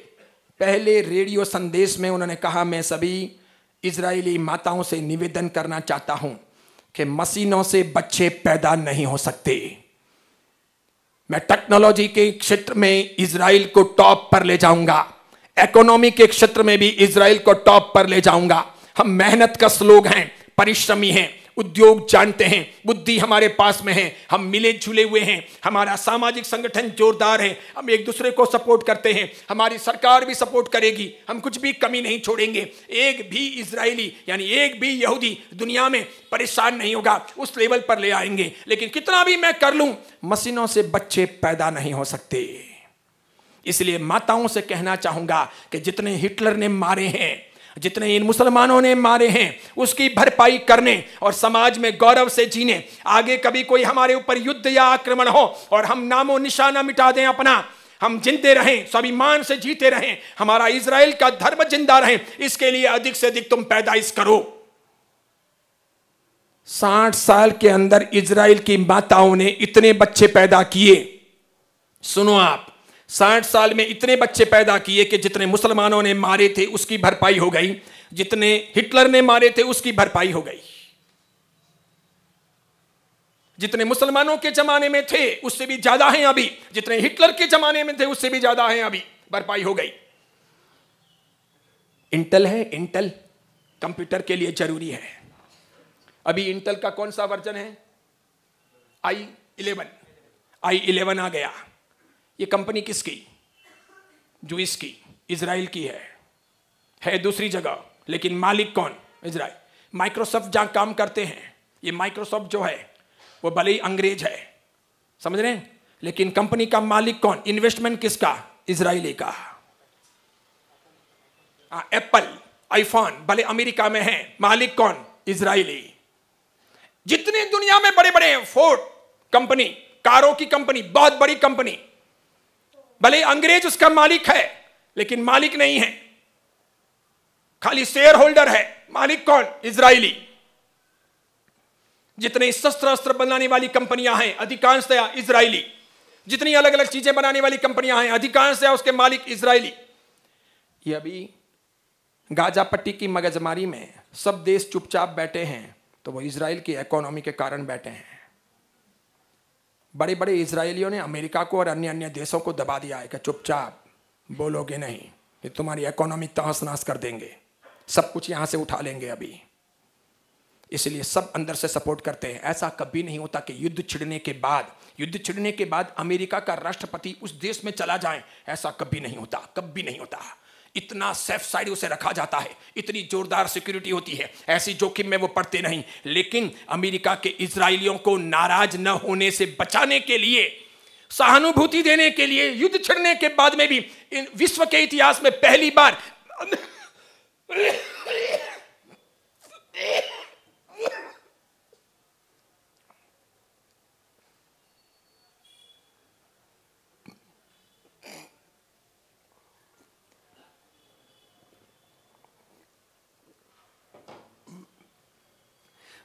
पहले रेडियो संदेश में उन्होंने कहा मैं सभी इजरायली माताओं से निवेदन करना चाहता हूं कि मशीनों से बच्चे पैदा नहीं हो सकते मैं टेक्नोलॉजी के क्षेत्र में इसराइल को टॉप पर ले जाऊंगा इकोनॉमी के क्षेत्र में भी इसराइल को टॉप पर ले जाऊंगा हम मेहनत का स्लोग हैं परिश्रमी हैं उद्योग जानते हैं बुद्धि हमारे पास में है हम मिले जुले हुए हैं हमारा सामाजिक संगठन जोरदार है हम एक दूसरे को सपोर्ट करते हैं हमारी सरकार भी सपोर्ट करेगी हम कुछ भी कमी नहीं छोड़ेंगे एक भी इसराइली यानी एक भी यहूदी दुनिया में परेशान नहीं होगा उस लेवल पर ले आएंगे लेकिन कितना भी मैं कर लूँ मशीनों से बच्चे पैदा नहीं हो सकते इसलिए माताओं से कहना चाहूंगा कि जितने हिटलर ने मारे हैं जितने इन मुसलमानों ने मारे हैं उसकी भरपाई करने और समाज में गौरव से जीने आगे कभी कोई हमारे ऊपर युद्ध या आक्रमण हो और हम नामो निशाना मिटा दें अपना हम जिंदे रहें स्वाभिमान से जीते रहें हमारा इसराइल का धर्म जिंदा रहे इसके लिए अधिक से अधिक तुम पैदाइश करो साठ साल के अंदर इसराइल की माताओं ने इतने बच्चे पैदा किए सुनो आप साठ साल में इतने बच्चे पैदा किए कि जितने मुसलमानों ने मारे थे उसकी भरपाई हो गई जितने हिटलर ने मारे थे उसकी भरपाई हो गई जितने मुसलमानों के जमाने में थे उससे भी ज्यादा हैं अभी जितने हिटलर के जमाने में थे उससे भी ज्यादा हैं अभी भरपाई हो गई इंटेल है इंटेल कंप्यूटर के लिए जरूरी है अभी इंटेल का कौन सा वर्जन है आई इलेवन आई इलेवन आ गया ये कंपनी किसकी जो इसकी इसराइल की है है दूसरी जगह लेकिन मालिक कौन इसराइल माइक्रोसॉफ्ट जहां काम करते हैं ये माइक्रोसॉफ्ट जो है वो भले ही अंग्रेज है समझ रहे हैं लेकिन कंपनी का मालिक कौन इन्वेस्टमेंट किसका इसराइली का एप्पल आईफोन भले अमेरिका में है मालिक कौन इसराइली जितने दुनिया में बड़े बड़े फोर्ड कंपनी कारों की कंपनी बहुत बड़ी कंपनी भले अंग्रेज उसका मालिक है लेकिन मालिक नहीं है खाली शेयर होल्डर है मालिक कौन इजरायली जितने शस्त्र अस्त्र बनाने वाली कंपनियां हैं अधिकांशतया इसराइली जितनी अलग अलग चीजें बनाने वाली कंपनियां हैं अधिकांशतया उसके मालिक इसराइली ये अभी गाजा पट्टी की मगजमारी में सब देश चुपचाप बैठे हैं तो वो इसराइल की इकोनॉमी के कारण बैठे हैं बड़े बड़े इसराइलियों ने अमेरिका को और अन्य अन्य देशों को दबा दिया है कि चुपचाप बोलोगे नहीं ये तुम्हारी इकोनॉमी तहस नहस कर देंगे सब कुछ यहाँ से उठा लेंगे अभी इसलिए सब अंदर से सपोर्ट करते हैं ऐसा कभी नहीं होता कि युद्ध छिड़ने के बाद युद्ध छिड़ने के बाद अमेरिका का राष्ट्रपति उस देश में चला जाए ऐसा कभी नहीं होता कभी नहीं होता इतना सेफ साइड उसे रखा जाता है इतनी जोरदार सिक्योरिटी होती है ऐसी जोखिम में वो पढ़ते नहीं लेकिन अमेरिका के इसराइलियों को नाराज न होने से बचाने के लिए सहानुभूति देने के लिए युद्ध छिड़ने के बाद में भी विश्व के इतिहास में पहली बार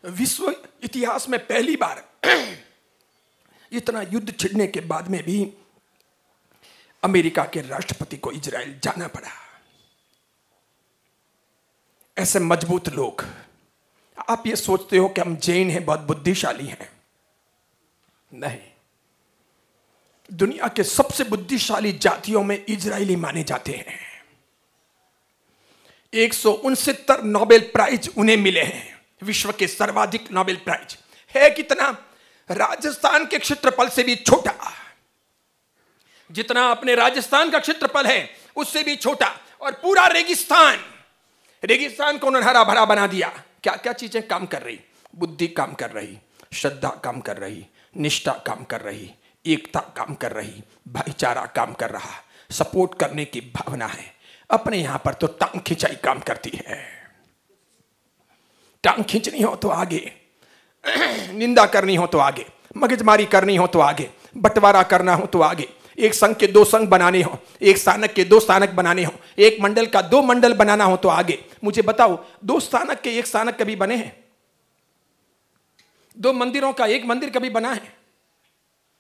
विश्व इतिहास में पहली बार इतना युद्ध छिड़ने के बाद में भी अमेरिका के राष्ट्रपति को इजराइल जाना पड़ा ऐसे मजबूत लोग आप ये सोचते हो कि हम जैन हैं बहुत बुद्धिशाली हैं नहीं दुनिया के सबसे बुद्धिशाली जातियों में इजरायली माने जाते हैं एक नोबेल प्राइज उन्हें मिले हैं विश्व के सर्वाधिक नोबेल प्राइज है कितना राजस्थान के क्षेत्रफल से भी छोटा जितना अपने राजस्थान का क्षेत्रफल है उससे भी छोटा और पूरा रेगिस्तान रेगिस्तान को उन्होंने हरा भरा बना दिया क्या क्या चीजें काम कर रही बुद्धि काम कर रही श्रद्धा काम कर रही निष्ठा काम कर रही एकता काम कर रही भाईचारा काम कर रहा सपोर्ट करने की भावना है अपने यहां पर तो टांग खिंचाई काम करती है टांग खींचनी हो तो आगे निंदा करनी हो तो आगे मगजमारी करनी हो तो आगे बंटवारा करना हो तो आगे एक संघ के दो संघ बनाने हो एक स्थानक के दो स्थानक बनाने हो एक मंडल का दो मंडल बनाना हो तो आगे मुझे बताओ दो स्थानक के एक स्थानक कभी बने हैं दो मंदिरों का एक मंदिर कभी बना है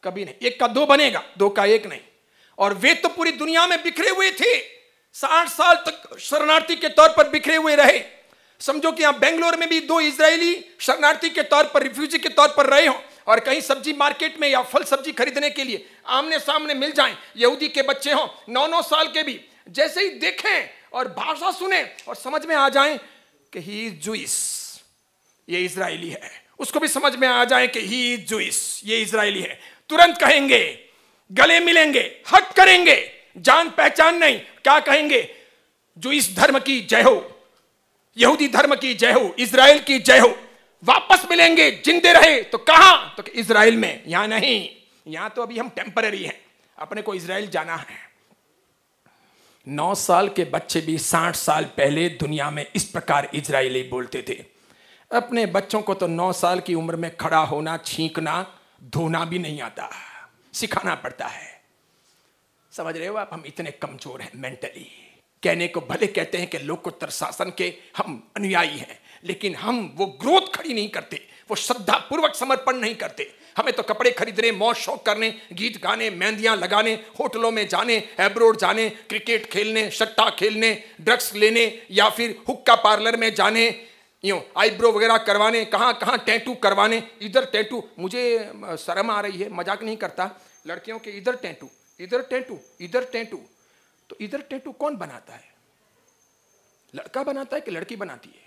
कभी नहीं एक का दो बनेगा दो का एक नहीं और वे तो पूरी दुनिया में बिखरे हुए थे साठ साल तक शरणार्थी के तौर पर बिखरे हुए रहे समझो कि आप बेंगलोर में भी दो इसराइली शरणार्थी के तौर पर रिफ्यूजी के तौर पर रहे हो और कहीं सब्जी मार्केट में या फल सब्जी खरीदने के लिए आमने सामने मिल जाएं यहूदी के बच्चे हों नौ नौ साल के भी जैसे ही देखें और भाषा सुने और समझ में आ जाए कि ही जुइस ये इसराइली है उसको भी समझ में आ जाए कि ही जुइस ये इसराइली है तुरंत कहेंगे गले मिलेंगे हक करेंगे जान पहचान नहीं क्या कहेंगे जुइस धर्म की जय हो यहूदी धर्म की जय हो इसराइल की जय हो वापस मिलेंगे जिंदे रहे तो कहा तो इसराइल में यहां नहीं यहां तो अभी हम टेम्पररी हैं अपने को इसराइल जाना है नौ साल के बच्चे भी साठ साल पहले दुनिया में इस प्रकार इजरायली बोलते थे अपने बच्चों को तो नौ साल की उम्र में खड़ा होना छींकना धोना भी नहीं आता सिखाना पड़ता है समझ रहे हो आप हम इतने कमजोर हैं मेंटली कहने को भले कहते हैं कि लोकोत्तर शासन के हम अनुयायी हैं लेकिन हम वो ग्रोथ खड़ी नहीं करते वो श्रद्धा पूर्वक समर्पण नहीं करते हमें तो कपड़े खरीदने मौज शौक करने गीत गाने मेहंदियाँ लगाने होटलों में जाने एब्रोड जाने क्रिकेट खेलने शट्टा खेलने ड्रग्स लेने या फिर हुक्का पार्लर में जाने यूँ आईब्रो वगैरह करवाने कहाँ कहाँ टैटू करवाने इधर टैटू मुझे शर्म आ रही है मजाक नहीं करता लड़कियों के इधर टैटू इधर टैटू इधर टैटू तो इधर टैटू कौन बनाता है लड़का बनाता है कि लड़की बनाती है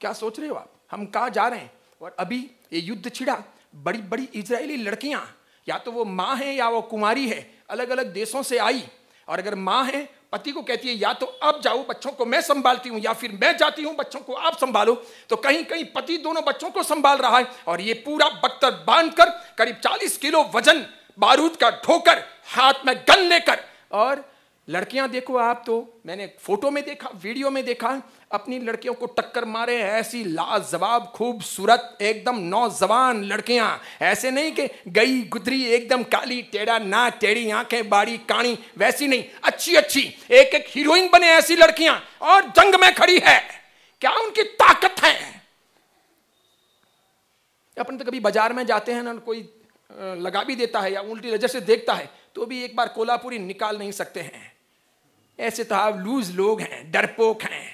क्या सोच रहे हो आप हम कहा जा रहे हैं और अभी ये युद्ध छिड़ा बड़ी बड़ी इजरायली लड़कियां या तो वो माँ है या वो कुमारी है अलग अलग देशों से आई और अगर माँ है पति को कहती है या तो अब जाओ बच्चों को मैं संभालती हूँ या फिर मैं जाती हूँ बच्चों को आप संभालो तो कहीं कहीं पति दोनों बच्चों को संभाल रहा है और ये पूरा बख्तर बांध कर करीब चालीस किलो वजन बारूद का ठोकर हाथ में गन लेकर और लड़कियां देखो आप तो मैंने फोटो में देखा वीडियो में देखा अपनी लड़कियों को टक्कर मारे ऐसी लाजवाब खूबसूरत एकदम नौजवान लड़कियां ऐसे नहीं कि गई गुदरी एकदम काली टेढ़ा ना टेढ़ी आंखें बाड़ी काणी वैसी नहीं अच्छी अच्छी एक एक हीरोइन बने ऐसी लड़कियां और जंग में खड़ी है क्या उनकी ताकत है अपन तो कभी बाजार में जाते हैं ना कोई लगा भी देता है या उल्टी नज़र से देखता है तो भी एक बार कोल्हापुरी निकाल नहीं सकते हैं ऐसे तो आप लूज लोग हैं डरपोक हैं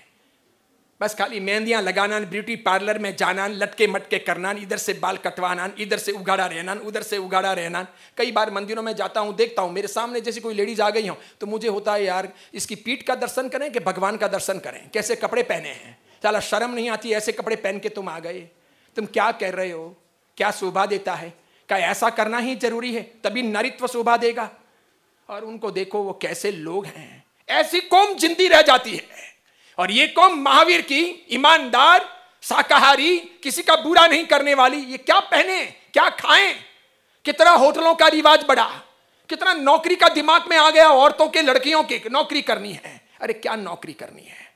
बस खाली मेहंदियाँ लगाना ब्यूटी पार्लर में जाना लटके मटके करना इधर से बाल कटवाना इधर से उगाड़ा रहना उधर से उगाड़ा रहना कई बार मंदिरों में जाता हूँ देखता हूँ मेरे सामने जैसे कोई लेडीज आ गई हो तो मुझे होता है यार इसकी पीठ का दर्शन करें कि भगवान का दर्शन करें कैसे कपड़े पहने हैं चला शर्म नहीं आती ऐसे कपड़े पहन के तुम आ गए तुम क्या कह रहे हो क्या शोभा देता है का ऐसा करना ही जरूरी है तभी नरित्व शोभा देगा और उनको देखो वो कैसे लोग हैं ऐसी कौम जिंदी रह जाती है और ये कौम महावीर की ईमानदार शाकाहारी किसी का बुरा नहीं करने वाली ये क्या पहने क्या खाएं कितना होटलों का रिवाज बढ़ा कितना नौकरी का दिमाग में आ गया औरतों के लड़कियों के नौकरी करनी है अरे क्या नौकरी करनी है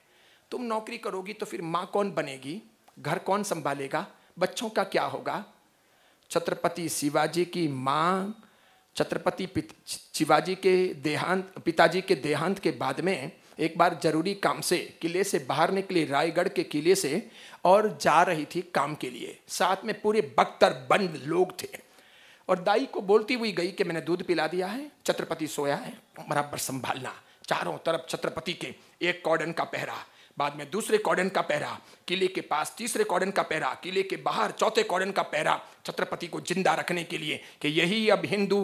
तुम नौकरी करोगी तो फिर माँ कौन बनेगी घर कौन संभालेगा बच्चों का क्या होगा छत्रपति शिवाजी की माँ छत्रपति शिवाजी के देहांत पिताजी के देहांत के बाद में एक बार जरूरी काम से किले से बाहर निकली रायगढ़ के किले से और जा रही थी काम के लिए साथ में पूरे बख्तर बंद लोग थे और दाई को बोलती हुई गई कि मैंने दूध पिला दिया है छत्रपति सोया है बराबर संभालना चारों तरफ छत्रपति के एक कॉर्डन का पहरा बाद में दूसरे कॉर्डन का पहरा किले के पास तीसरे कॉर्डन का पहरा किले के बाहर चौथे कॉर्डन का पहरा छत्रपति को जिंदा रखने के लिए कि यही अब हिंदू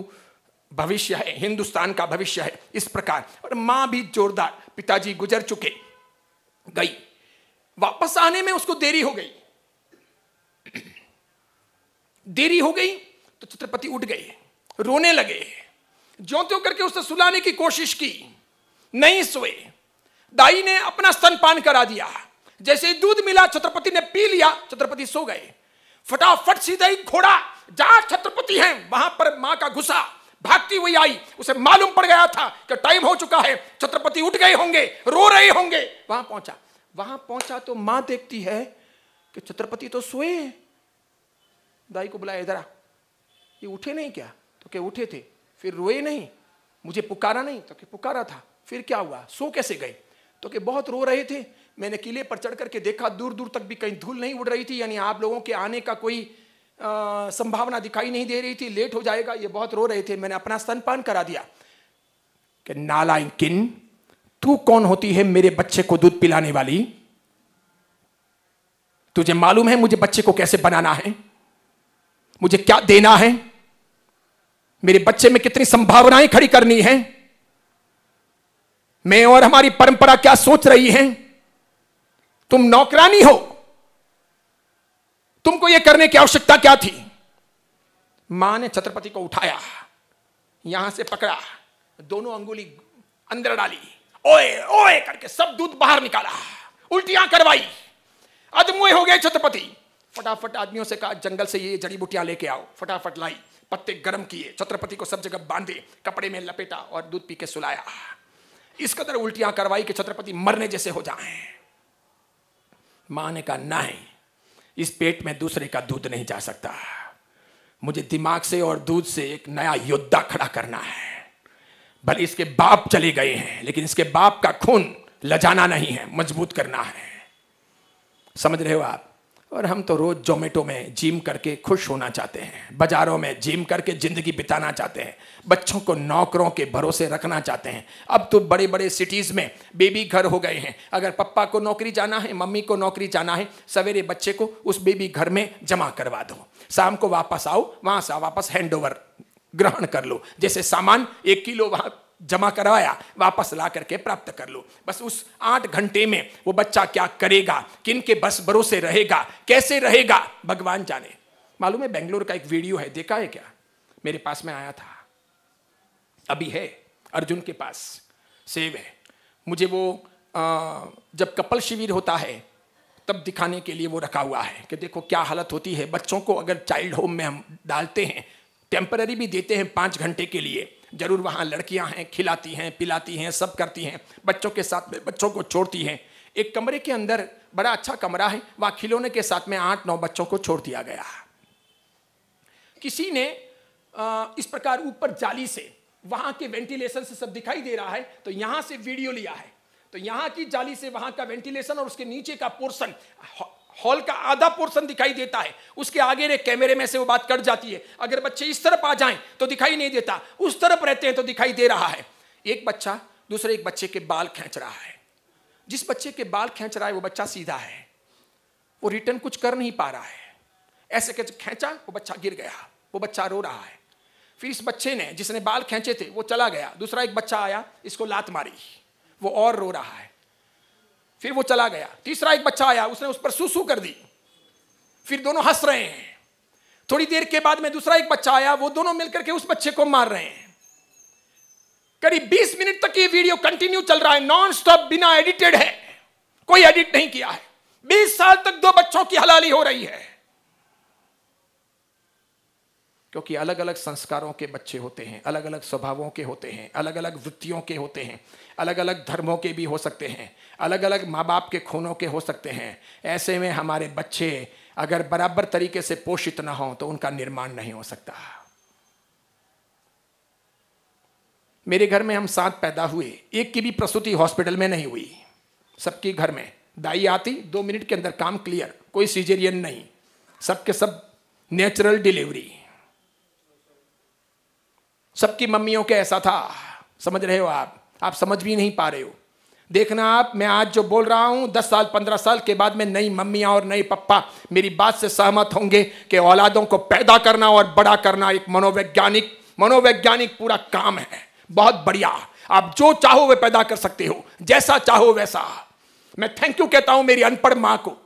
भविष्य है हिंदुस्तान का भविष्य है इस प्रकार और माँ भी जोरदार पिताजी गुजर चुके गई वापस आने में उसको देरी हो गई देरी हो गई तो छत्रपति उठ गए रोने लगे ज्यों त्यों करके उसने सुलाने की कोशिश की नहीं सोए दाई ने अपना स्तनपान करा दिया जैसे ही दूध मिला छत्रपति ने पी लिया छत्रपति सो गए फटाफट सीधा ही घोड़ा जहां छत्रपति है वहां पर मां का घुसा भागती हुई आई उसे मालूम पड़ गया था कि टाइम हो चुका है छत्रपति उठ गए होंगे रो रहे होंगे वहां पहुंचा वहां पहुंचा तो मां देखती है कि छत्रपति तो सोए दाई को बुलाया इधर ये उठे नहीं क्या तो क्या उठे थे फिर रोए नहीं मुझे पुकारा नहीं तो क्या पुकारा था फिर क्या हुआ सो कैसे गए तो कि बहुत रो रहे थे मैंने किले पर चढ़ करके देखा दूर दूर तक भी कहीं धूल नहीं उड़ रही थी यानी आप लोगों के आने का कोई आ, संभावना दिखाई नहीं दे रही थी लेट हो जाएगा ये बहुत रो रहे थे मैंने अपना स्तनपान करा दिया कि नालायन किन तू कौन होती है मेरे बच्चे को दूध पिलाने वाली तुझे मालूम है मुझे बच्चे को कैसे बनाना है मुझे क्या देना है मेरे बच्चे में कितनी संभावनाएं खड़ी करनी है मैं और हमारी परंपरा क्या सोच रही है तुम नौकरानी हो तुमको यह करने की आवश्यकता क्या थी मां ने छत्रपति को उठाया यहां से पकड़ा दोनों अंगुली अंदर डाली ओए ओए करके सब दूध बाहर निकाला उल्टियां करवाई अदमुए हो गए छत्रपति फटाफट आदमियों से कहा जंगल से ये जड़ी बूटियां लेके आओ फटाफट लाई पत्ते गर्म किए छत्रपति को सब जगह बांधे कपड़े में लपेटा और दूध पी के सुलाया इस कदर उल्टियां करवाई कि छत्रपति मरने जैसे हो जाए माँ ने कहा नहीं इस पेट में दूसरे का दूध नहीं जा सकता मुझे दिमाग से और दूध से एक नया योद्धा खड़ा करना है भले इसके बाप चले गए हैं लेकिन इसके बाप का खून लजाना नहीं है मजबूत करना है समझ रहे हो आप और हम तो रोज़ जोमेटो में जिम करके खुश होना चाहते हैं बाज़ारों में जिम करके ज़िंदगी बिताना चाहते हैं बच्चों को नौकरों के भरोसे रखना चाहते हैं अब तो बड़े बड़े सिटीज़ में बेबी घर हो गए हैं अगर पप्पा को नौकरी जाना है मम्मी को नौकरी जाना है सवेरे बच्चे को उस बेबी घर में जमा करवा दो शाम को वापस आओ वहाँ से वापस हैंड ग्रहण कर लो जैसे सामान एक किलो वहाँ जमा करवाया वापस ला करके प्राप्त कर लो बस उस आठ घंटे में वो बच्चा क्या करेगा किन के बस भरोसे रहेगा कैसे रहेगा भगवान जाने मालूम है बेंगलोर का एक वीडियो है देखा है क्या मेरे पास में आया था अभी है अर्जुन के पास सेव है मुझे वो आ, जब कपल शिविर होता है तब दिखाने के लिए वो रखा हुआ है कि देखो क्या हालत होती है बच्चों को अगर चाइल्ड होम में हम डालते हैं टेम्पररी भी देते हैं पाँच घंटे के लिए जरूर वहाँ लड़कियाँ हैं खिलाती हैं पिलाती हैं सब करती हैं बच्चों के साथ में बच्चों को छोड़ती हैं एक कमरे के अंदर बड़ा अच्छा कमरा है वहाँ खिलौने के साथ में आठ नौ बच्चों को छोड़ दिया गया किसी ने आ, इस प्रकार ऊपर जाली से वहाँ के वेंटिलेशन से सब दिखाई दे रहा है तो यहाँ से वीडियो लिया है तो यहाँ की जाली से वहाँ का वेंटिलेशन और उसके नीचे का पोर्शन हॉल का आधा पोर्शन दिखाई देता है उसके आगे रे कैमरे में से वो बात कट जाती है अगर बच्चे इस तरफ आ जाएं तो दिखाई नहीं देता उस तरफ रहते हैं तो दिखाई दे रहा है एक बच्चा दूसरे एक बच्चे के बाल खींच रहा है जिस बच्चे के बाल खींच रहा है वो बच्चा सीधा है वो रिटर्न कुछ कर नहीं पा रहा है ऐसे कैसे खींचा वो बच्चा गिर गया वो बच्चा रो रहा है फिर इस बच्चे ने जिसने बाल खींचे थे वो चला गया दूसरा एक बच्चा आया इसको लात मारी वो और रो रहा है फिर वो चला गया तीसरा एक बच्चा आया उसने उस पर सुसु कर दी फिर दोनों हंस रहे हैं थोड़ी देर के बाद में दूसरा एक बच्चा आया वो दोनों मिलकर के उस बच्चे को मार रहे हैं करीब 20 मिनट तक ये वीडियो कंटिन्यू चल रहा है नॉन स्टॉप बिना एडिटेड है कोई एडिट नहीं किया है 20 साल तक दो बच्चों की हलाली हो रही है क्योंकि अलग अलग संस्कारों के बच्चे होते हैं अलग अलग स्वभावों के होते हैं अलग अलग वृत्तियों के होते हैं अलग अलग धर्मों के भी हो सकते हैं अलग अलग माँ बाप के खूनों के हो सकते हैं ऐसे में हमारे बच्चे अगर बराबर तरीके से पोषित ना हों तो उनका निर्माण नहीं हो सकता मेरे घर में हम सात पैदा हुए एक की भी प्रसूति हॉस्पिटल में नहीं हुई सबकी घर में दाई आती दो मिनट के अंदर काम क्लियर कोई सीजेरियन नहीं सबके सब नेचुरल डिलीवरी सबकी मम्मियों के ऐसा था समझ रहे हो आप आप समझ भी नहीं पा रहे हो देखना आप मैं आज जो बोल रहा हूँ दस साल पंद्रह साल के बाद में नई मम्मियाँ और नए पप्पा मेरी बात से सहमत होंगे कि औलादों को पैदा करना और बड़ा करना एक मनोवैज्ञानिक मनोवैज्ञानिक पूरा काम है बहुत बढ़िया आप जो चाहो वे पैदा कर सकते हो जैसा चाहो वैसा मैं थैंक यू कहता हूँ मेरी अनपढ़ माँ को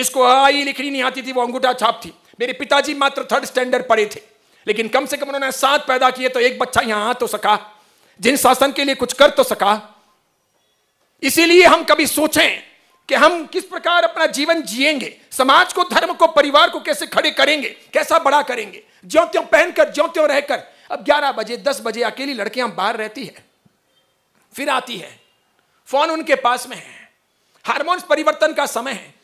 जिसको आई लिखनी नहीं आती थी वो अंगूठा छाप थी मेरे पिताजी मात्र थर्ड स्टैंडर्ड पढ़े थे लेकिन कम से कम उन्होंने सात पैदा किए तो एक बच्चा यहां आ तो सका जिन शासन के लिए कुछ कर तो सका इसीलिए हम कभी सोचें कि हम किस प्रकार अपना जीवन जिएंगे समाज को धर्म को परिवार को कैसे खड़े करेंगे कैसा बड़ा करेंगे ज्यो त्यों पहनकर ज्यो त्यों रहकर अब 11 बजे 10 बजे अकेली लड़कियां बाहर रहती है फिर आती है फोन उनके पास में है हार्मोन्स परिवर्तन का समय है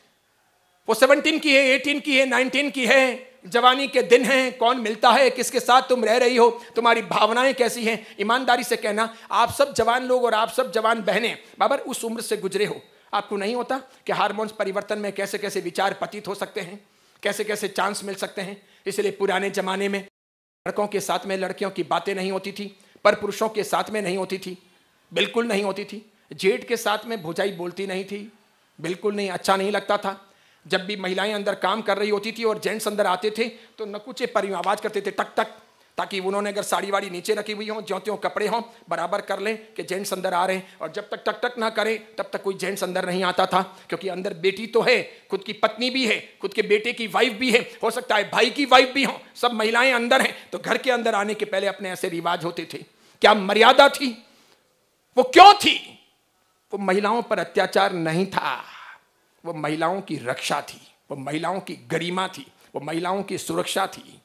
वो 17 की है 18 की है 19 की है जवानी के दिन हैं कौन मिलता है किसके साथ तुम रह रही हो तुम्हारी भावनाएं कैसी हैं ईमानदारी से कहना आप सब जवान लोग और आप सब जवान बहनें बाबर उस उम्र से गुजरे हो आपको नहीं होता कि हारमोन्स परिवर्तन में कैसे कैसे विचार पतित हो सकते हैं कैसे कैसे चांस मिल सकते हैं इसलिए पुराने ज़माने में लड़कों के साथ में लड़कियों की बातें नहीं होती थी पर पुरुषों के साथ में नहीं होती थी बिल्कुल नहीं होती थी जेठ के साथ में भुजाई बोलती नहीं थी बिल्कुल नहीं अच्छा नहीं लगता था जब भी महिलाएं अंदर काम कर रही होती थी और जेंट्स अंदर आते थे तो नकुचे पर आवाज़ करते थे टक टक ताकि उन्होंने अगर साड़ी वाड़ी नीचे रखी हुई हो ज्यों त्यों कपड़े हों बराबर कर लें कि जेंट्स अंदर आ रहे हैं और जब तक टक टक ना करें तब तक कोई जेंट्स अंदर नहीं आता था क्योंकि अंदर बेटी तो है खुद की पत्नी भी है खुद के बेटे की वाइफ भी है हो सकता है भाई की वाइफ भी हो सब महिलाएं अंदर हैं तो घर के अंदर आने के पहले अपने ऐसे रिवाज होते थे क्या मर्यादा थी वो क्यों थी वो महिलाओं पर अत्याचार नहीं था वो महिलाओं की रक्षा थी वो महिलाओं की गरिमा थी वो महिलाओं की सुरक्षा थी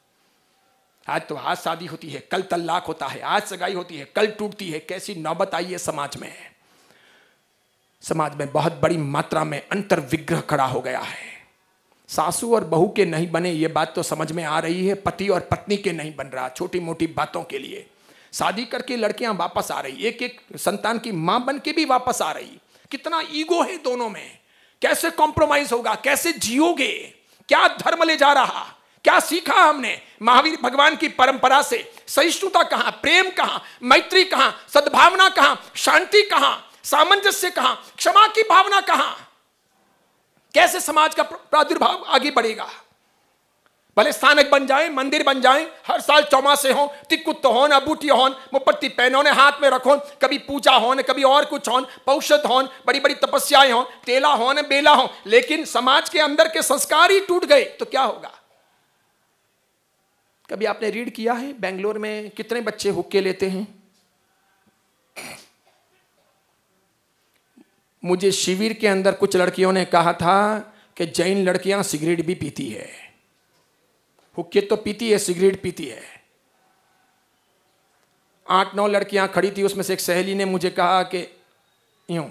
आज तो आज शादी होती है कल तल्लाक होता है आज सगाई होती है कल टूटती है कैसी नौबत आई है समाज में समाज में बहुत बड़ी मात्रा में अंतर विग्रह खड़ा हो गया है सासू और बहू के नहीं बने ये बात तो समझ में आ रही है पति और पत्नी के नहीं बन रहा छोटी मोटी बातों के लिए शादी करके लड़कियां वापस आ रही एक एक संतान की मां बन के भी वापस आ रही कितना ईगो है दोनों में कैसे कॉम्प्रोमाइज होगा कैसे जियोगे क्या धर्म ले जा रहा क्या सीखा हमने महावीर भगवान की परंपरा से सहिष्णुता कहा प्रेम कहा मैत्री कहा सद्भावना कहा शांति कहा सामंजस्य कहा क्षमा की भावना कहा कैसे समाज का प्रादुर्भाव आगे बढ़ेगा भले स्थानक बन जाए मंदिर बन जाए हर साल चौमासे हो तिकुत होन अबूटी होन मुपत्ति ने हाथ में रखो कभी पूजा होन कभी और कुछ होन पौषध होन बड़ी बड़ी तपस्याएं हो तेला होन बेला हो लेकिन समाज के अंदर के संस्कार ही टूट गए तो क्या होगा कभी आपने रीड किया है बेंगलोर में कितने बच्चे हुक्के लेते हैं मुझे शिविर के अंदर कुछ लड़कियों ने कहा था कि जैन लड़कियां सिगरेट भी पीती है हुक्के तो पीती है सिगरेट पीती है आठ नौ लड़कियां खड़ी थी उसमें से एक सहेली ने मुझे कहा कि यूं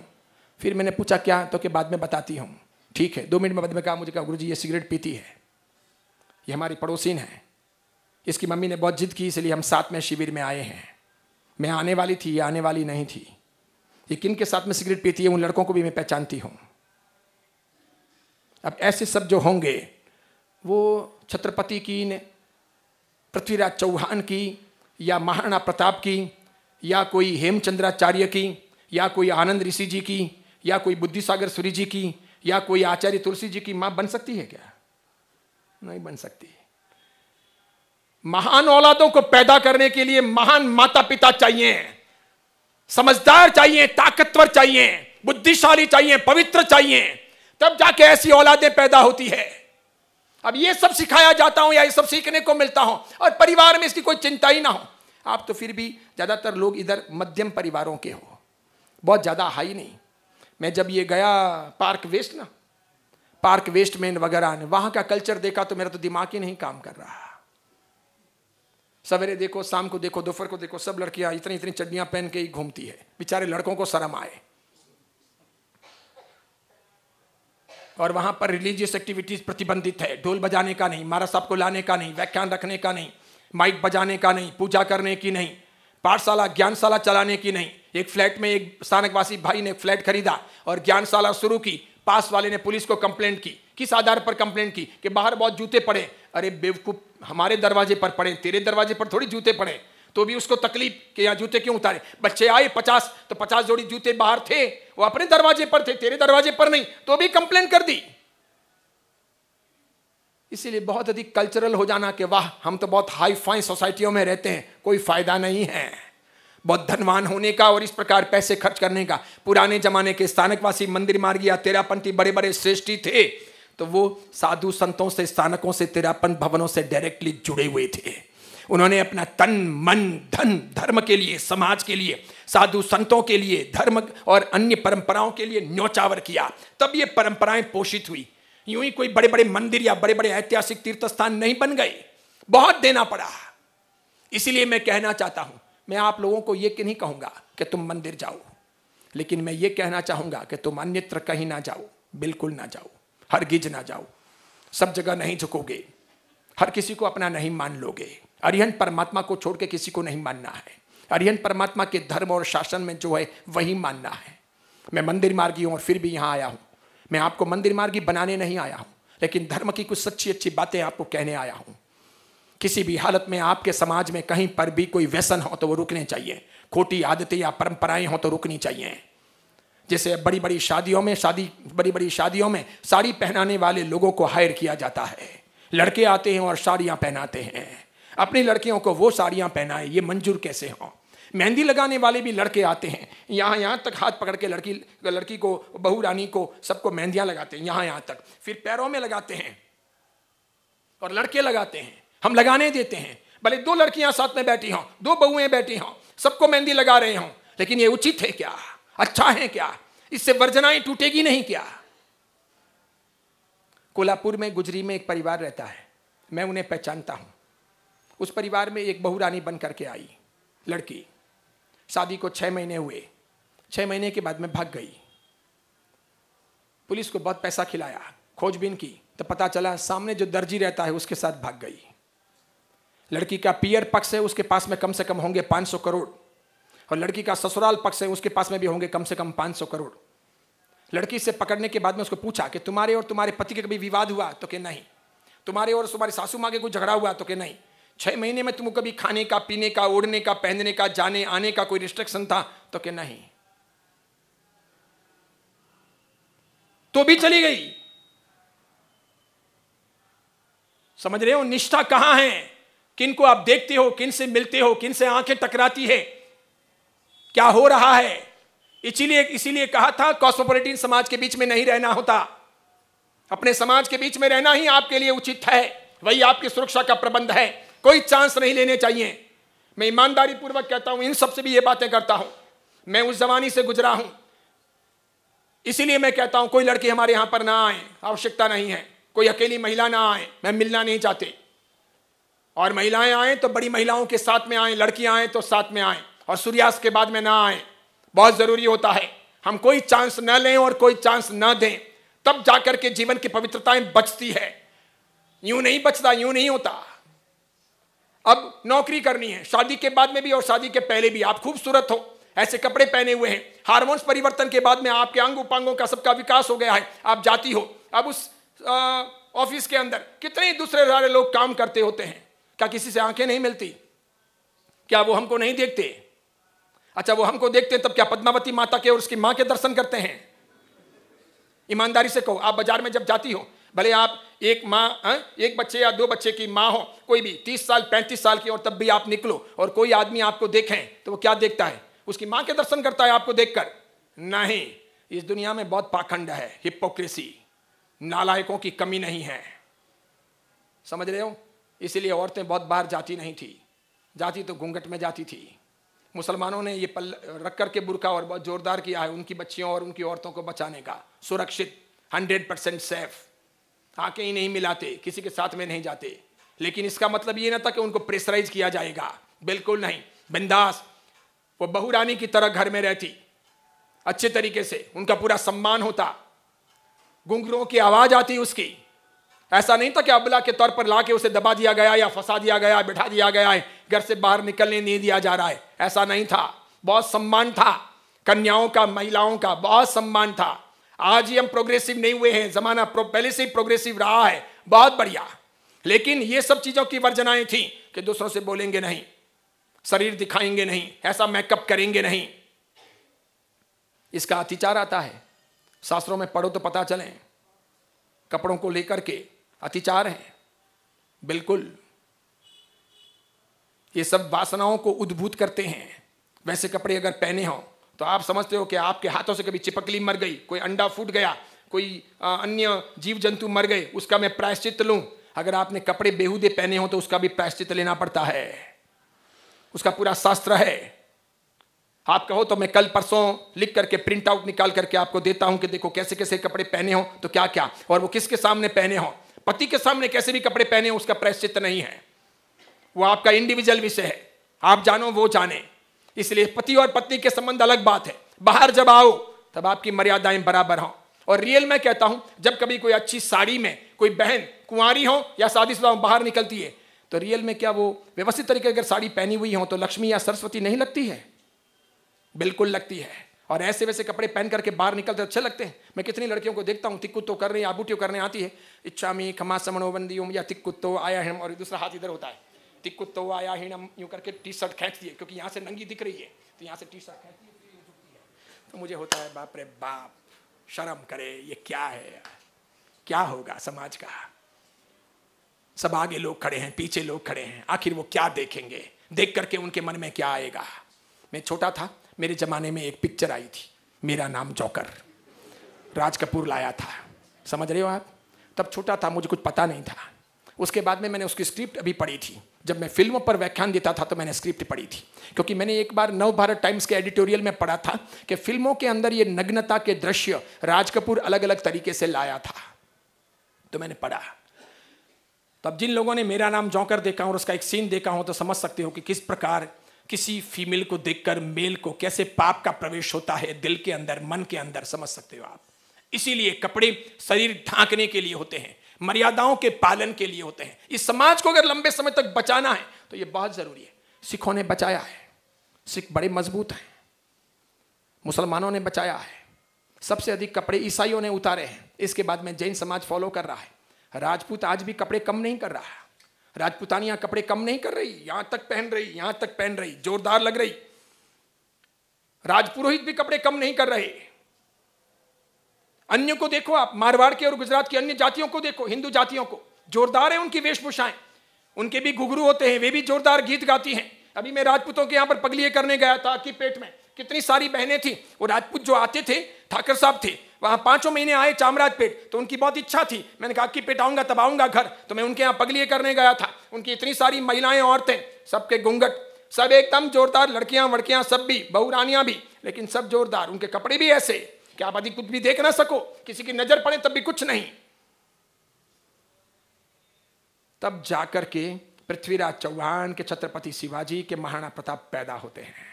फिर मैंने पूछा क्या तो कि बाद में बताती हूँ ठीक है दो मिनट में बाद में कहा मुझे कहा गुरु जी ये सिगरेट पीती है ये हमारी पड़ोसीन है इसकी मम्मी ने बहुत जिद की इसलिए हम साथ में शिविर में आए हैं मैं आने वाली थी या आने वाली नहीं थी ये किन के साथ में सिगरेट पीती है उन लड़कों को भी मैं पहचानती हूँ अब ऐसे सब जो होंगे वो छत्रपति की ने पृथ्वीराज चौहान की या महाराणा प्रताप की या कोई हेमचंद्राचार्य की या कोई आनंद ऋषि जी की या कोई बुद्धिसागर सूरी जी की या कोई आचार्य तुलसी जी की माँ बन सकती है क्या नहीं बन सकती महान औलादों को पैदा करने के लिए महान माता पिता चाहिए समझदार चाहिए ताकतवर चाहिए बुद्धिशाली चाहिए पवित्र चाहिए तब जाके ऐसी औलादें पैदा होती है अब ये सब सिखाया जाता हूं या ये सब सीखने को मिलता हूं और परिवार में इसकी कोई चिंता ही ना हो आप तो फिर भी ज़्यादातर लोग इधर मध्यम परिवारों के हो बहुत ज़्यादा हाई नहीं मैं जब ये गया पार्क वेस्ट ना पार्क वेस्ट मैन वगैरह ने वहां का कल्चर देखा तो मेरा तो दिमाग ही नहीं काम कर रहा सवेरे देखो शाम को देखो दोपहर को देखो सब लड़कियां इतनी इतनी चड्डियां पहन के ही घूमती है बेचारे लड़कों को शर्म आए और वहाँ पर रिलीजियस एक्टिविटीज़ प्रतिबंधित है ढोल बजाने का नहीं मारा साहब को लाने का नहीं व्याख्यान रखने का नहीं माइक बजाने का नहीं पूजा करने की नहीं पाठशाला ज्ञानशाला चलाने की नहीं एक फ्लैट में एक स्थानकवासी भाई ने फ्लैट खरीदा और ज्ञानशाला शुरू की पास वाले ने पुलिस को कंप्लेंट की किस आधार पर कंप्लेंट की कि बाहर बहुत जूते पड़े अरे बेवकूफ़ हमारे दरवाजे पर पड़े तेरे दरवाजे पर थोड़ी जूते पड़े तो भी उसको तकलीफ कि यहाँ जूते क्यों उतारे बच्चे आए पचास तो पचास जोड़ी जूते बाहर थे वो अपने दरवाजे पर थे तेरे दरवाजे पर नहीं तो भी कंप्लेन कर दी इसीलिए बहुत अधिक कल्चरल हो जाना कि वाह हम तो बहुत हाई फाइन सोसाइटियों में रहते हैं कोई फायदा नहीं है बहुत धनवान होने का और इस प्रकार पैसे खर्च करने का पुराने जमाने के स्थानकवासी मंदिर मार्गी या तेरापंथी बड़े बड़े श्रेष्ठी थे तो वो साधु संतों से स्थानकों से तेरापंथ भवनों से डायरेक्टली जुड़े हुए थे उन्होंने अपना तन मन धन धर्म के लिए समाज के लिए साधु संतों के लिए धर्म और अन्य परंपराओं के लिए न्योचावर किया तब ये परंपराएं पोषित हुई यूं ही कोई बड़े बड़े मंदिर या बड़े बड़े ऐतिहासिक तीर्थ स्थान नहीं बन गए बहुत देना पड़ा इसीलिए मैं कहना चाहता हूं मैं आप लोगों को ये नहीं कहूंगा कि तुम मंदिर जाओ लेकिन मैं ये कहना चाहूंगा कि तुम अन्यत्र कहीं ना जाओ बिल्कुल ना जाओ हर गिज ना जाओ सब जगह नहीं झुकोगे हर किसी को अपना नहीं मान लोगे अरिहन परमात्मा को छोड़ के किसी को नहीं मानना है अरिहंत परमात्मा के धर्म और शासन में जो है वही मानना है मैं मंदिर मार्गी हूँ और फिर भी यहाँ आया हूँ मैं आपको मंदिर मार्गी बनाने नहीं आया हूँ लेकिन धर्म की कुछ सच्ची अच्छी बातें आपको कहने आया हूँ किसी भी हालत में आपके समाज में कहीं पर भी कोई व्यसन हो तो वो रुकने चाहिए खोटी आदतें या परंपराएं हो तो रुकनी चाहिए जैसे बड़ी बड़ी शादियों में शादी बड़ी बड़ी शादियों में साड़ी पहनाने वाले लोगों को हायर किया जाता है लड़के आते हैं और साड़ियाँ पहनाते हैं अपनी लड़कियों को वो साड़ियाँ पहनाए ये मंजूर कैसे हों मेहंदी लगाने वाले भी लड़के आते हैं यहाँ यहाँ तक हाथ पकड़ के लड़की लड़की को बहू रानी को सबको मेहंदियाँ लगाते हैं यहाँ यहाँ तक फिर पैरों में लगाते हैं और लड़के लगाते हैं हम लगाने देते हैं भले दो लड़कियां साथ में बैठी हों दो बहुएं बैठी हों सबको मेहंदी लगा रहे हों लेकिन ये उचित है क्या अच्छा है क्या इससे वर्जनाएं टूटेगी नहीं क्या कोल्हापुर में गुजरी में एक परिवार रहता है मैं उन्हें पहचानता हूं उस परिवार में एक बहू रानी बन करके आई लड़की शादी को छः महीने हुए छः महीने के बाद में भाग गई पुलिस को बहुत पैसा खिलाया खोजबीन की तो पता चला सामने जो दर्जी रहता है उसके साथ भाग गई लड़की का पियर पक्ष है उसके पास में कम से कम होंगे 500 करोड़ और लड़की का ससुराल पक्ष है उसके पास में भी होंगे कम से कम 500 करोड़ लड़की से पकड़ने के बाद में उसको पूछा कि तुम्हारे और तुम्हारे पति के कभी विवाद हुआ तो कि नहीं तुम्हारे और तुम्हारे सासू माँ के कोई झगड़ा हुआ तो कि नहीं छः महीने में तुमको कभी खाने का पीने का उड़ने का पहनने का जाने आने का कोई रिस्ट्रिक्शन था तो क्या नहीं तो भी चली गई समझ रहे हो निष्ठा कहां है किनको आप देखते हो किन से मिलते हो किन से आंखें टकराती है क्या हो रहा है इसीलिए इसीलिए कहा था कॉस्मोपोलिटिन समाज के बीच में नहीं रहना होता अपने समाज के बीच में रहना ही आपके लिए उचित है वही आपकी सुरक्षा का प्रबंध है कोई चांस नहीं लेने चाहिए मैं ईमानदारी पूर्वक कहता हूं इन सब से भी ये बातें करता हूं मैं उस जमानी से गुजरा हूं इसीलिए मैं कहता हूं कोई लड़की हमारे यहां पर ना आए आवश्यकता नहीं है कोई अकेली महिला ना आए मैं मिलना नहीं चाहते और महिलाएं आए तो बड़ी महिलाओं के साथ में आए लड़कियां आए तो साथ में आए और सूर्यास्त के बाद में ना आए बहुत ज़रूरी होता है हम कोई चांस न लें और कोई चांस न दें तब जाकर के जीवन की पवित्रताएं बचती है यूं नहीं बचता यूं नहीं होता अब नौकरी करनी है शादी के बाद में भी और शादी के पहले भी आप खूबसूरत हो ऐसे कपड़े पहने हुए हैं हार्मोन्स परिवर्तन के बाद में आपके अंग उपांगों का सबका विकास हो गया है आप जाती हो अब उस ऑफिस के अंदर कितने दूसरे सारे लोग काम करते होते हैं क्या किसी से आंखें नहीं मिलती क्या वो हमको नहीं देखते अच्छा वो हमको देखते हैं तब क्या पद्मावती माता के और उसकी माँ के दर्शन करते हैं ईमानदारी से कहो आप बाजार में जब जाती हो भले आप एक माँ हाँ, एक बच्चे या दो बच्चे की माँ हो कोई भी तीस साल पैंतीस साल की और तब भी आप निकलो और कोई आदमी आपको देखें तो वो क्या देखता है उसकी माँ के दर्शन करता है आपको देखकर नहीं इस दुनिया में बहुत पाखंड है हिपोक्रेसी नालायकों की कमी नहीं है समझ रहे हो इसीलिए औरतें बहुत बार जाती नहीं थी जाती तो घूंघट में जाती थी मुसलमानों ने ये पल रख के बुरका और बहुत जोरदार किया है उनकी बच्चियों और उनकी औरतों को बचाने का सुरक्षित हंड्रेड परसेंट सेफ़ आके ही नहीं मिलाते किसी के साथ में नहीं जाते लेकिन इसका मतलब ये ना था कि उनको प्रेशराइज किया जाएगा बिल्कुल नहीं बिंदास वो बहू रानी की तरह घर में रहती अच्छे तरीके से उनका पूरा सम्मान होता गुंगरों की आवाज आती उसकी ऐसा नहीं था कि अबला के तौर पर लाके उसे दबा दिया गया या फंसा दिया गया बिठा दिया गया है घर से बाहर निकलने नहीं दिया जा रहा है ऐसा नहीं था बहुत सम्मान था कन्याओं का महिलाओं का बहुत सम्मान था आज ही हम प्रोग्रेसिव नहीं हुए हैं जमाना पहले से ही प्रोग्रेसिव रहा है बहुत बढ़िया लेकिन ये सब चीज़ों की वर्जनाएं थी कि दूसरों से बोलेंगे नहीं शरीर दिखाएंगे नहीं ऐसा मेकअप करेंगे नहीं इसका अतिचार आता है शास्त्रों में पढ़ो तो पता चले कपड़ों को लेकर के अतिचार है बिल्कुल ये सब वासनाओं को उद्भूत करते हैं वैसे कपड़े अगर पहने हों तो आप समझते हो कि आपके हाथों से कभी चिपकली मर गई कोई अंडा फूट गया कोई अन्य जीव जंतु मर गए उसका मैं प्रायश्चित लूं अगर आपने कपड़े बेहूदे पहने हो तो उसका भी प्रायश्चित लेना पड़ता है उसका पूरा शास्त्र है आप कहो तो मैं कल परसों लिख करके प्रिंट आउट निकाल करके आपको देता हूं कि देखो कैसे कैसे कपड़े पहने हो तो क्या क्या और वो किसके सामने पहने हो पति के सामने कैसे भी कपड़े पहने हो उसका प्रायश्चित नहीं है वो आपका इंडिविजुअल विषय है आप जानो वो जाने इसलिए पति और पत्नी के संबंध अलग बात है बाहर जब आओ तब आपकी मर्यादाएं बराबर हों और रियल में कहता हूं जब कभी कोई अच्छी साड़ी में कोई बहन कुंवारी हो या शादीशुदा बाहर निकलती है तो रियल में क्या वो व्यवस्थित तरीके अगर साड़ी पहनी हुई हो तो लक्ष्मी या सरस्वती नहीं लगती है बिल्कुल लगती है और ऐसे वैसे कपड़े पहन करके बाहर निकलते तो अच्छे लगते हैं मैं कितनी लड़कियों को देखता हूँ तिक्कुत्तो कर रही आबूटियों करने आती है इच्छा में खमा समणो बंदी या तिक्कुत्तो आया हम और दूसरा हाथ इधर होता है तिक्कु तो आया ही हीणम यूँ करके टी शर्ट खेच दिए क्योंकि यहाँ से नंगी दिख रही है तो यहाँ से टी शर्ट खेच दिए तो मुझे होता है बाप रे बाप शर्म करे ये क्या है क्या होगा समाज का सब आगे लोग खड़े हैं पीछे लोग खड़े हैं आखिर वो क्या देखेंगे देख करके उनके मन में क्या आएगा मैं छोटा था मेरे ज़माने में एक पिक्चर आई थी मेरा नाम जौकर राज कपूर लाया था समझ रहे हो आप तब छोटा था मुझे कुछ पता नहीं था उसके बाद में मैंने उसकी स्क्रिप्ट अभी पढ़ी थी जब मैं फिल्मों पर व्याख्यान देता था तो मैंने स्क्रिप्ट पढ़ी थी क्योंकि मैंने एक बार नव भारत टाइम्स के एडिटोरियल में पढ़ा था कि फिल्मों के अंदर ये नग्नता के दृश्य राज कपूर अलग अलग तरीके से लाया था तो मैंने पढ़ा तब तो जिन लोगों ने मेरा नाम जौकर देखा और उसका एक सीन देखा हो तो समझ सकते हो कि किस प्रकार किसी फीमेल को देखकर मेल को कैसे पाप का प्रवेश होता है दिल के अंदर मन के अंदर समझ सकते हो आप इसीलिए कपड़े शरीर ढांकने के लिए होते हैं मर्यादाओं के पालन के लिए होते हैं इस समाज को अगर लंबे समय तक बचाना है तो यह बहुत ज़रूरी है सिखों ने बचाया है सिख बड़े मजबूत हैं मुसलमानों ने बचाया है सबसे अधिक कपड़े ईसाइयों ने उतारे हैं इसके बाद में जैन समाज फॉलो कर रहा है राजपूत आज भी कपड़े कम नहीं कर रहा है राजपूतानियां कपड़े कम नहीं कर रही यहां तक पहन रही यहां तक पहन रही जोरदार लग रही राजपुरोहित भी कपड़े कम नहीं कर रहे अन्य को देखो आप मारवाड़ के और गुजरात की अन्य जातियों को देखो हिंदू जातियों को जोरदार है उनकी वेशभूषाएं उनके भी घुघरू होते हैं वे भी जोरदार गीत गाती हैं अभी मैं राजपूतों के यहाँ पर पगलिए करने गया था कि पेट में कितनी सारी बहनें थी वो राजपूत जो आते थे ठाकर साहब थे वहाँ पाँचों महीने आए चामराज पेट तो उनकी बहुत इच्छा थी मैंने कहा कि पेट आऊँगा तब आऊँगा घर तो मैं उनके यहाँ पगलिए करने गया था उनकी इतनी सारी महिलाएं औरतें सबके घूंघट सब एकदम जोरदार लड़कियां वड़कियां सब भी बहुरानियां भी लेकिन सब जोरदार उनके कपड़े भी ऐसे कि आप अधिक कुछ भी देख ना सको किसी की नजर पड़े तब भी कुछ नहीं तब जाकर के पृथ्वीराज चौहान के छत्रपति शिवाजी के महाराणा प्रताप पैदा होते हैं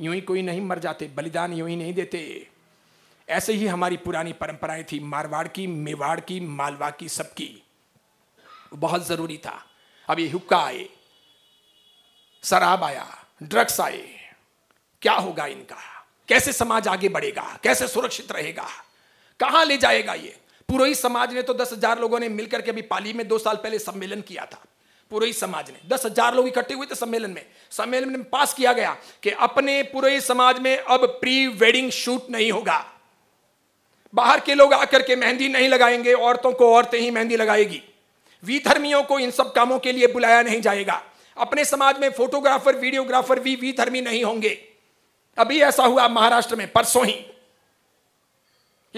यूं ही कोई नहीं मर जाते बलिदान यूं ही नहीं देते ऐसे ही हमारी पुरानी परंपराएं थी मारवाड़ की मेवाड़ की मालवा की सबकी बहुत जरूरी था अब ये हुक्का आए शराब आया ड्रग्स आए क्या होगा इनका कैसे समाज आगे बढ़ेगा कैसे सुरक्षित रहेगा कहां ले जाएगा ये पुरोहित समाज ने तो दस हजार लोगों ने मिलकर के अभी पाली में दो साल पहले सम्मेलन किया था पुरोहित समाज ने दस हजार लोग इकट्ठे हुए थे सम्मेलन में सम्मेलन में पास किया गया कि अपने पुरोहित समाज में अब प्री वेडिंग शूट नहीं होगा बाहर के लोग आकर के मेहंदी नहीं लगाएंगे औरतों को औरतें ही मेहंदी लगाएगी विधर्मियों को इन सब कामों के लिए बुलाया नहीं जाएगा अपने समाज में फोटोग्राफर वीडियोग्राफर भी विधर्मी नहीं होंगे अभी ऐसा हुआ महाराष्ट्र में परसों ही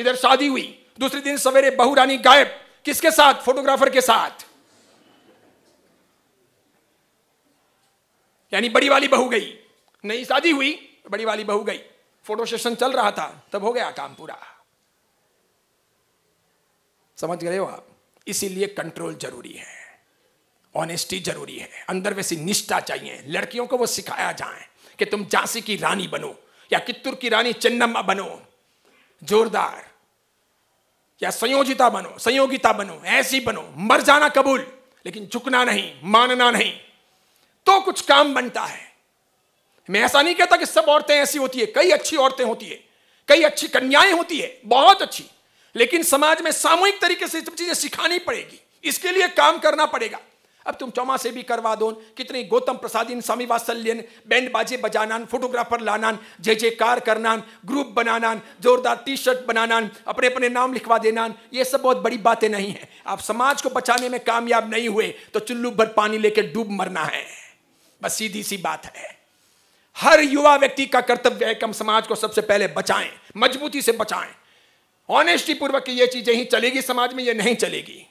इधर शादी हुई दूसरे दिन सवेरे बहु रानी गायब किसके साथ फोटोग्राफर के साथ यानी बड़ी वाली बहू गई नई शादी हुई बड़ी वाली बहू गई फोटो सेशन चल रहा था तब हो गया काम पूरा समझ गए हो आप इसीलिए कंट्रोल जरूरी है ऑनेस्टी जरूरी है अंदर वैसी निष्ठा चाहिए लड़कियों को वो सिखाया जाए कि तुम झांसी की रानी बनो या कित्तूर की रानी चन्नम्मा बनो जोरदार या संयोजिता बनो संयोगिता बनो ऐसी बनो मर जाना कबूल लेकिन झुकना नहीं मानना नहीं तो कुछ काम बनता है मैं ऐसा नहीं कहता कि सब औरतें ऐसी होती है कई अच्छी औरतें होती है कई अच्छी कन्याएं होती है बहुत अच्छी लेकिन समाज में सामूहिक तरीके से सब चीजें सिखानी पड़ेगी इसके लिए काम करना पड़ेगा अब तुम चौमासे भी करवा दो कितने गौतम प्रसादीन स्वामी वात्सल्यन बैंड बाजे बजाना फोटोग्राफर लाना जय जयकार करना ग्रुप बनाना जोरदार टी शर्ट बनाना अपने अपने नाम लिखवा देना ये सब बहुत बड़ी बातें नहीं है आप समाज को बचाने में कामयाब नहीं हुए तो चुल्लू भर पानी लेकर डूब मरना है बस सीधी सी बात है हर युवा व्यक्ति का कर्तव्य है कि हम समाज को सबसे पहले बचाएं मजबूती से बचाएं ऑनेस्टी पूर्वक ये चीजें ही चलेगी समाज में ये नहीं चलेगी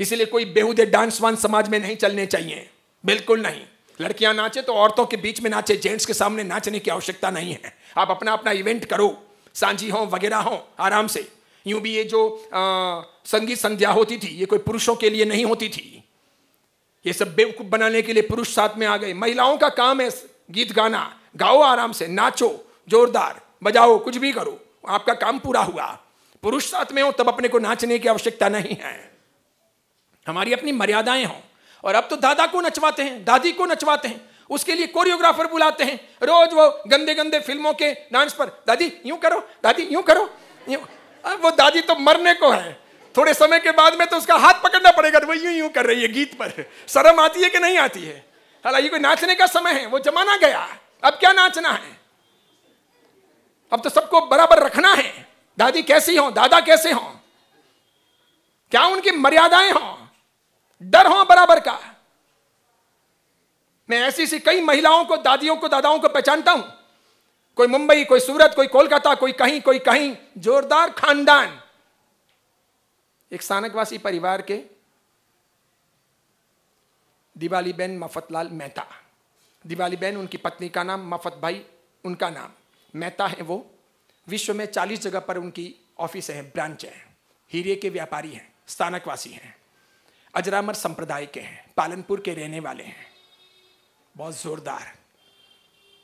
इसलिए कोई बेहूदे डांस वांस समाज में नहीं चलने चाहिए बिल्कुल नहीं लड़कियां नाचे तो औरतों के बीच में नाचे जेंट्स के सामने नाचने की आवश्यकता नहीं है आप अपना अपना इवेंट करो सांझी हो वगैरह हो आराम से यूं भी ये जो आ, संगीत संध्या होती थी ये कोई पुरुषों के लिए नहीं होती थी ये सब बेवकूफ बनाने के लिए पुरुष साथ में आ गए महिलाओं का काम है गीत गाना गाओ आराम से नाचो जोरदार बजाओ कुछ भी करो आपका काम पूरा हुआ पुरुष साथ में हो तब अपने को नाचने की आवश्यकता नहीं है हमारी अपनी मर्यादाएं हों और अब तो दादा को नचवाते हैं दादी को नचवाते हैं उसके लिए कोरियोग्राफर बुलाते हैं रोज वो गंदे गंदे फिल्मों के डांस पर दादी यूं करो दादी यूं करो यूं अब वो दादी तो मरने को है थोड़े समय के बाद में तो उसका हाथ पकड़ना पड़ेगा तो वो यूं यूं कर रही है गीत पर शर्म आती है कि नहीं आती है हालांकि कोई नाचने का समय है वो जमाना गया अब क्या नाचना है अब तो सबको बराबर रखना है दादी कैसी हो दादा कैसे हो क्या उनकी मर्यादाएं हों डर हो बराबर का मैं ऐसी सी कई महिलाओं को दादियों को दादाओं को पहचानता हूं कोई मुंबई कोई सूरत कोई कोलकाता कोई कहीं कोई कहीं जोरदार खानदान एक सानकवासी परिवार के दिवाली बहन मफतलाल मेहता दिवाली बहन उनकी पत्नी का नाम मफत भाई उनका नाम मेहता है वो विश्व में चालीस जगह पर उनकी ऑफिस है ब्रांच है हीरे के व्यापारी हैं स्थानकवासी हैं अजरामर संप्रदाय के हैं पालनपुर के रहने वाले हैं बहुत ज़ोरदार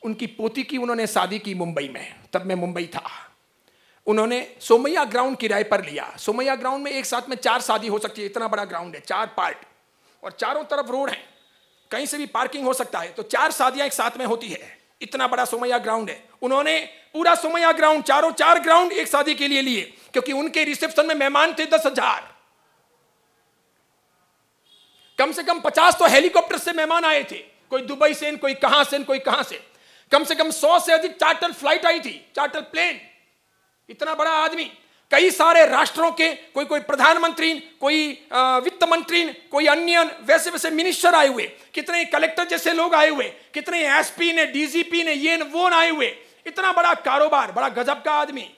उनकी पोती की उन्होंने शादी की मुंबई में तब मैं मुंबई था उन्होंने सोमैया ग्राउंड किराए पर लिया सोमैया ग्राउंड में एक साथ में चार शादी हो सकती है इतना बड़ा ग्राउंड है चार पार्ट और चारों तरफ रोड है कहीं से भी पार्किंग हो सकता है तो चार शादियां एक साथ में होती है इतना बड़ा सोमैया ग्राउंड है उन्होंने पूरा सोमैया ग्राउंड चारों चार ग्राउंड एक शादी के लिए लिए क्योंकि उनके रिसेप्शन में मेहमान थे दस हजार कम से कम पचास तो हेलीकॉप्टर से मेहमान आए थे कोई दुबई से कोई कहां से कोई कहां से कम से कम सौ से अधिक चार्टर फ्लाइट आई थी चार्टर प्लेन इतना बड़ा आदमी कई सारे राष्ट्रों के कोई कोई प्रधानमंत्री कोई वित्त मंत्री कोई अन्य वैसे वैसे मिनिस्टर आए हुए कितने कलेक्टर जैसे लोग आए हुए कितने एसपी ने डीजीपी ने ये वो न आए हुए इतना बड़ा कारोबार बड़ा गजब का आदमी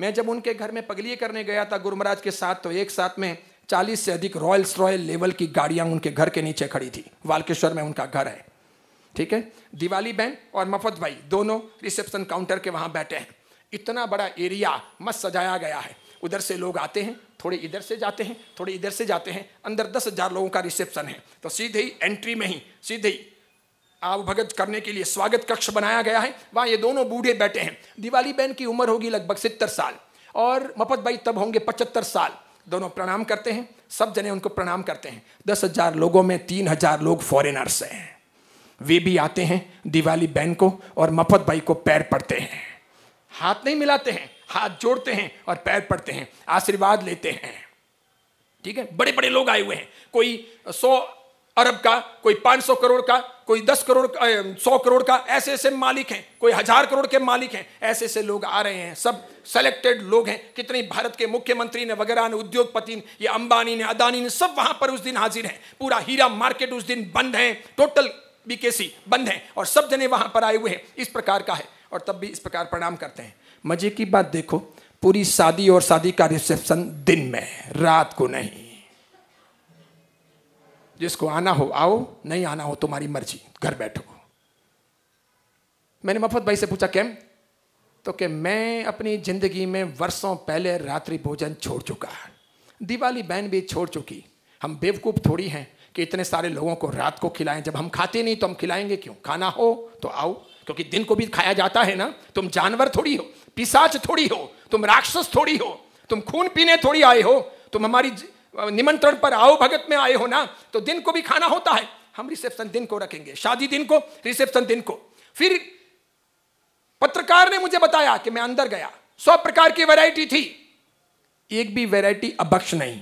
मैं जब उनके घर में पगलिए करने गया था गुरु महाराज के साथ तो एक साथ में चालीस से अधिक रॉयल्स रॉयल लेवल की गाड़ियां उनके घर के नीचे खड़ी थी वालकेश्वर में उनका घर है ठीक है दिवाली बहन और मफत भाई दोनों रिसेप्शन काउंटर के वहाँ बैठे हैं इतना बड़ा एरिया मस्त सजाया गया है उधर से लोग आते हैं थोड़े इधर से जाते हैं थोड़े इधर से जाते हैं अंदर दस हज़ार लोगों का रिसेप्शन है तो सीधे ही एंट्री में ही सीधे ही आवभगत करने के लिए स्वागत कक्ष बनाया गया है वहाँ ये दोनों बूढ़े बैठे हैं दिवाली बहन की उम्र होगी लगभग सत्तर साल और मफत भाई तब होंगे पचहत्तर साल दोनों प्रणाम करते हैं सब जने उनको प्रणाम करते हैं दस हजार लोगों में तीन हजार लोग फॉरेनर्स हैं वे भी आते हैं दिवाली बहन को और मफत भाई को पैर पड़ते हैं हाथ नहीं मिलाते हैं हाथ जोड़ते हैं और पैर पड़ते हैं आशीर्वाद लेते हैं ठीक है बड़े बड़े लोग आए हुए हैं कोई सौ अरब का कोई 500 करोड़ का कोई 10 करोड़ सौ करोड़ का ऐसे ऐसे मालिक हैं कोई हजार करोड़ के मालिक हैं ऐसे ऐसे लोग आ रहे हैं सब सेलेक्टेड लोग हैं कितने भारत के मुख्यमंत्री ने वगैरह ने उद्योगपति ने ये अंबानी ने अदानी ने सब वहां पर उस दिन हाजिर हैं पूरा हीरा मार्केट उस दिन बंद है टोटल बीकेसी बंद है और सब जने वहां पर आए हुए हैं इस प्रकार का है और तब भी इस प्रकार प्रणाम करते हैं मजे की बात देखो पूरी शादी और शादी का रिसेप्शन दिन में रात को नहीं जिसको आना हो आओ नहीं आना हो तुम्हारी मर्जी घर बैठो मैंने मफत भाई से पूछा कैम तो कि मैं अपनी ज़िंदगी में वर्षों पहले रात्रि भोजन छोड़ चुका दिवाली बहन भी छोड़ चुकी हम बेवकूफ़ थोड़ी हैं कि इतने सारे लोगों को रात को खिलाएं जब हम खाते नहीं तो हम खिलाएंगे क्यों खाना हो तो आओ क्योंकि दिन को भी खाया जाता है ना तुम जानवर थोड़ी हो पिसाच थोड़ी हो तुम राक्षस थोड़ी हो तुम खून पीने थोड़ी आए हो तुम हमारी निमंत्रण पर आओ भगत में आए हो ना तो दिन को भी खाना होता है हम रिसेप्शन दिन को रखेंगे शादी दिन को रिसेप्शन दिन को फिर पत्रकार ने मुझे बताया कि मैं अंदर गया सौ प्रकार की वैरायटी थी एक भी वैरायटी अभक्ष नहीं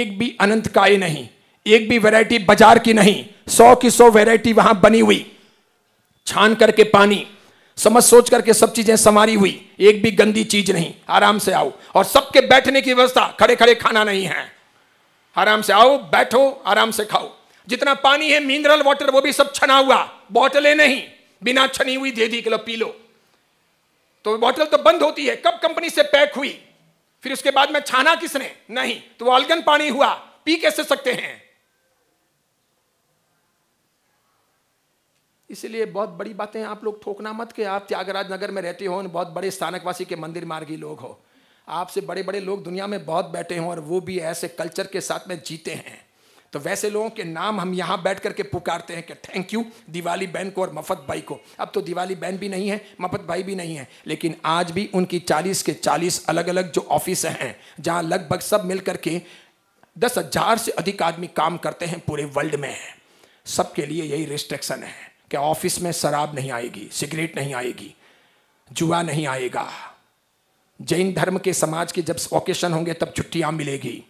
एक भी अनंत काय नहीं एक भी वैरायटी बाजार की नहीं सौ की सौ वैरायटी वहां बनी हुई छान करके पानी समझ सोच करके सब चीजें संवारी हुई एक भी गंदी चीज नहीं आराम से आओ और सबके बैठने की व्यवस्था खड़े खड़े खाना नहीं है आराम से आओ बैठो आराम से खाओ जितना पानी है मिनरल वाटर वो भी सब छना हुआ बोतलें नहीं बिना छनी हुई दे दी के लो पी लो तो बोतल तो बंद होती है कब कंपनी से पैक हुई फिर उसके बाद में छाना किसने नहीं तो अलगन पानी हुआ पी कैसे सकते हैं इसलिए बहुत बड़ी बातें आप लोग ठोकना मत के आप त्यागराज नगर में रहते हो बहुत बड़े स्थानकवासी के मंदिर मार्गी लोग हो आपसे बड़े बड़े लोग दुनिया में बहुत बैठे हों और वो भी ऐसे कल्चर के साथ में जीते हैं तो वैसे लोगों के नाम हम यहाँ बैठ करके पुकारते हैं कि थैंक यू दिवाली बहन को और मफत भाई को अब तो दिवाली बहन भी नहीं है मफत भाई भी नहीं है लेकिन आज भी उनकी 40 के 40 अलग अलग जो ऑफिस हैं जहाँ लगभग सब मिल के दस हज़ार से अधिक आदमी काम करते हैं पूरे वर्ल्ड में है सबके लिए यही रिस्ट्रिक्शन है कि ऑफिस में शराब नहीं आएगी सिगरेट नहीं आएगी जुआ नहीं आएगा जैन धर्म के समाज के जब ओकेशन होंगे तब छुट्टियां मिलेगी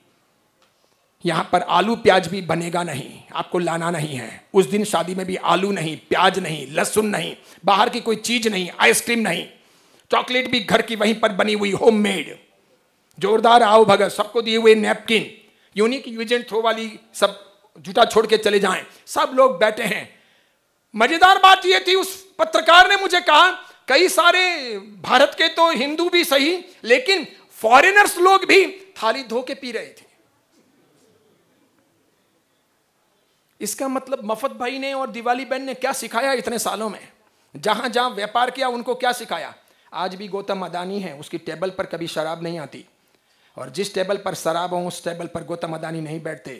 यहाँ पर आलू प्याज भी बनेगा नहीं आपको लाना नहीं है उस दिन शादी में भी आलू नहीं प्याज नहीं लहसुन नहीं बाहर की कोई चीज़ नहीं आइसक्रीम नहीं चॉकलेट भी घर की वहीं पर बनी हुई होम मेड जोरदार आओ भगत सबको दिए हुए नैपकिन यूनिक यूजेंट थ्रो वाली सब जूटा छोड़ के चले जाएं सब लोग बैठे हैं मजेदार बात यह थी उस पत्रकार ने मुझे कहा कई सारे भारत के तो हिंदू भी सही लेकिन फॉरेनर्स लोग भी थाली धो के पी रहे थे इसका मतलब मफत भाई ने और दिवाली बहन ने क्या सिखाया इतने सालों में जहां जहां व्यापार किया उनको क्या सिखाया आज भी गौतम अदानी है उसकी टेबल पर कभी शराब नहीं आती और जिस टेबल पर शराब हो उस टेबल पर गौतम अदानी नहीं बैठते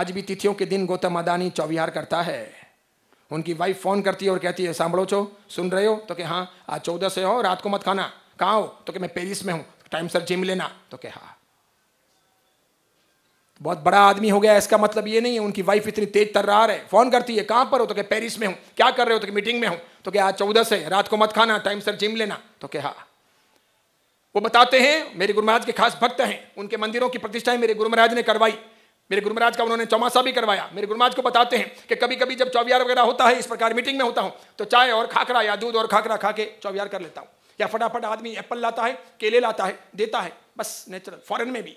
आज भी तिथियों के दिन गौतम अदानी चौविहार करता है उनकी वाइफ फ़ोन करती है और कहती है सांभड़ो छो सुन रहे हो तो कि हाँ आज चौदह से हो रात को मत खाना कहाँ हो तो कि मैं पेरिस में हूँ टाइम सर जिम लेना तो कि हाँ बहुत बड़ा आदमी हो गया इसका मतलब ये नहीं है उनकी वाइफ इतनी तेज तर्रार है फ़ोन करती है कहाँ पर हो तो कि पेरिस में हूँ क्या कर रहे हो तो कि मीटिंग में हूँ तो कि आज चौदह से रात को मत खाना टाइम सर जिम लेना तो कि हाँ वो बताते हैं मेरे गुरु महाराज के खास भक्त हैं उनके मंदिरों की प्रतिष्ठाएं मेरे गुरु महाराज ने करवाई मेरे गुरु महाराज का उन्होंने चौमासा भी करवाया मेरे गुरु महाराज को बताते हैं कि कभी कभी जब चौबियार वगैरह होता है इस प्रकार मीटिंग में होता हूँ तो चाय और खाकरा या दूध और खाकरा खा के चौबियार कर लेता हूँ या फटाफट आदमी एप्पल लाता है केले लाता है देता है बस नेचुरल फॉरन में भी